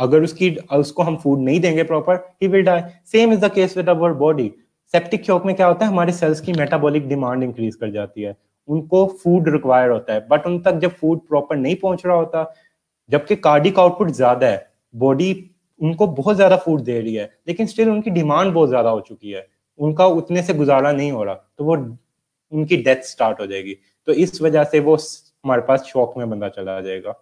Speaker 1: अगर उसकी उसको हम फूड नहीं देंगे proper he will die same is the case with our body septic shock में क्या होता है हमारे सेल्स की मेटाबॉलिक डिमांड इंक्रीज कर जाती है उनको फूड रिक्वायर होता है बट उन तक जब फूड प्रॉपर नहीं पहुंच रहा होता जबकि कार्डिक आउटपुट ज्यादा है बॉडी उनको बहुत ज्यादा फूड दे रही है लेकिन स्टिल उनकी डिमांड बहुत ज्यादा हो चुकी है उनका उतने से गुजारा नहीं हो रहा तो वो उनकी डेथ स्टार्ट हो जाएगी तो इस वजह से वो हमारे पास शौक में बंदा चला जाएगा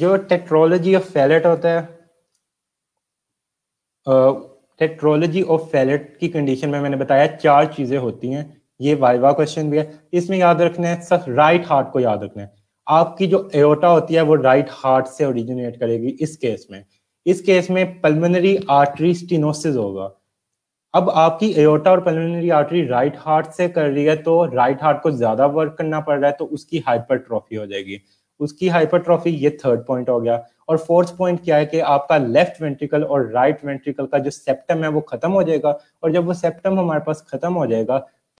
Speaker 1: जो टेक्ट्रोलॉजी ऑफ फैलेट होता है टेक्ट्रोलॉजी ऑफ फैलेट की कंडीशन में मैंने बताया चार चीजें होती हैं ये वाइवा क्वेश्चन भी है इसमें याद रखना है सर राइट हार्ट को याद रखना है आपकी जो एओटा होती है वो राइट हार्ट से ओरिजिनेट करेगी इस केस में इस केस में पल्मोनरी आर्टरी स्टिनोसिस होगा अब आपकी एयोटा और पल्मोनरी आर्टरी राइट हार्ट से कर रही है तो राइट हार्ट को ज्यादा वर्क करना पड़ रहा है तो उसकी हाइपरट्रॉफी हो जाएगी उसकी हाइपरट्रॉफी ये थर्ड पॉइंट हो गया और फोर्थ पॉइंट क्या है कि आपका लेफ्ट वेंट्रिकल और राइट वेंट्रिकल का जो सेप्टम है वो खत्म हो जाएगा और जब वो सेप्टम हमारे पास खत्म हो जाएगा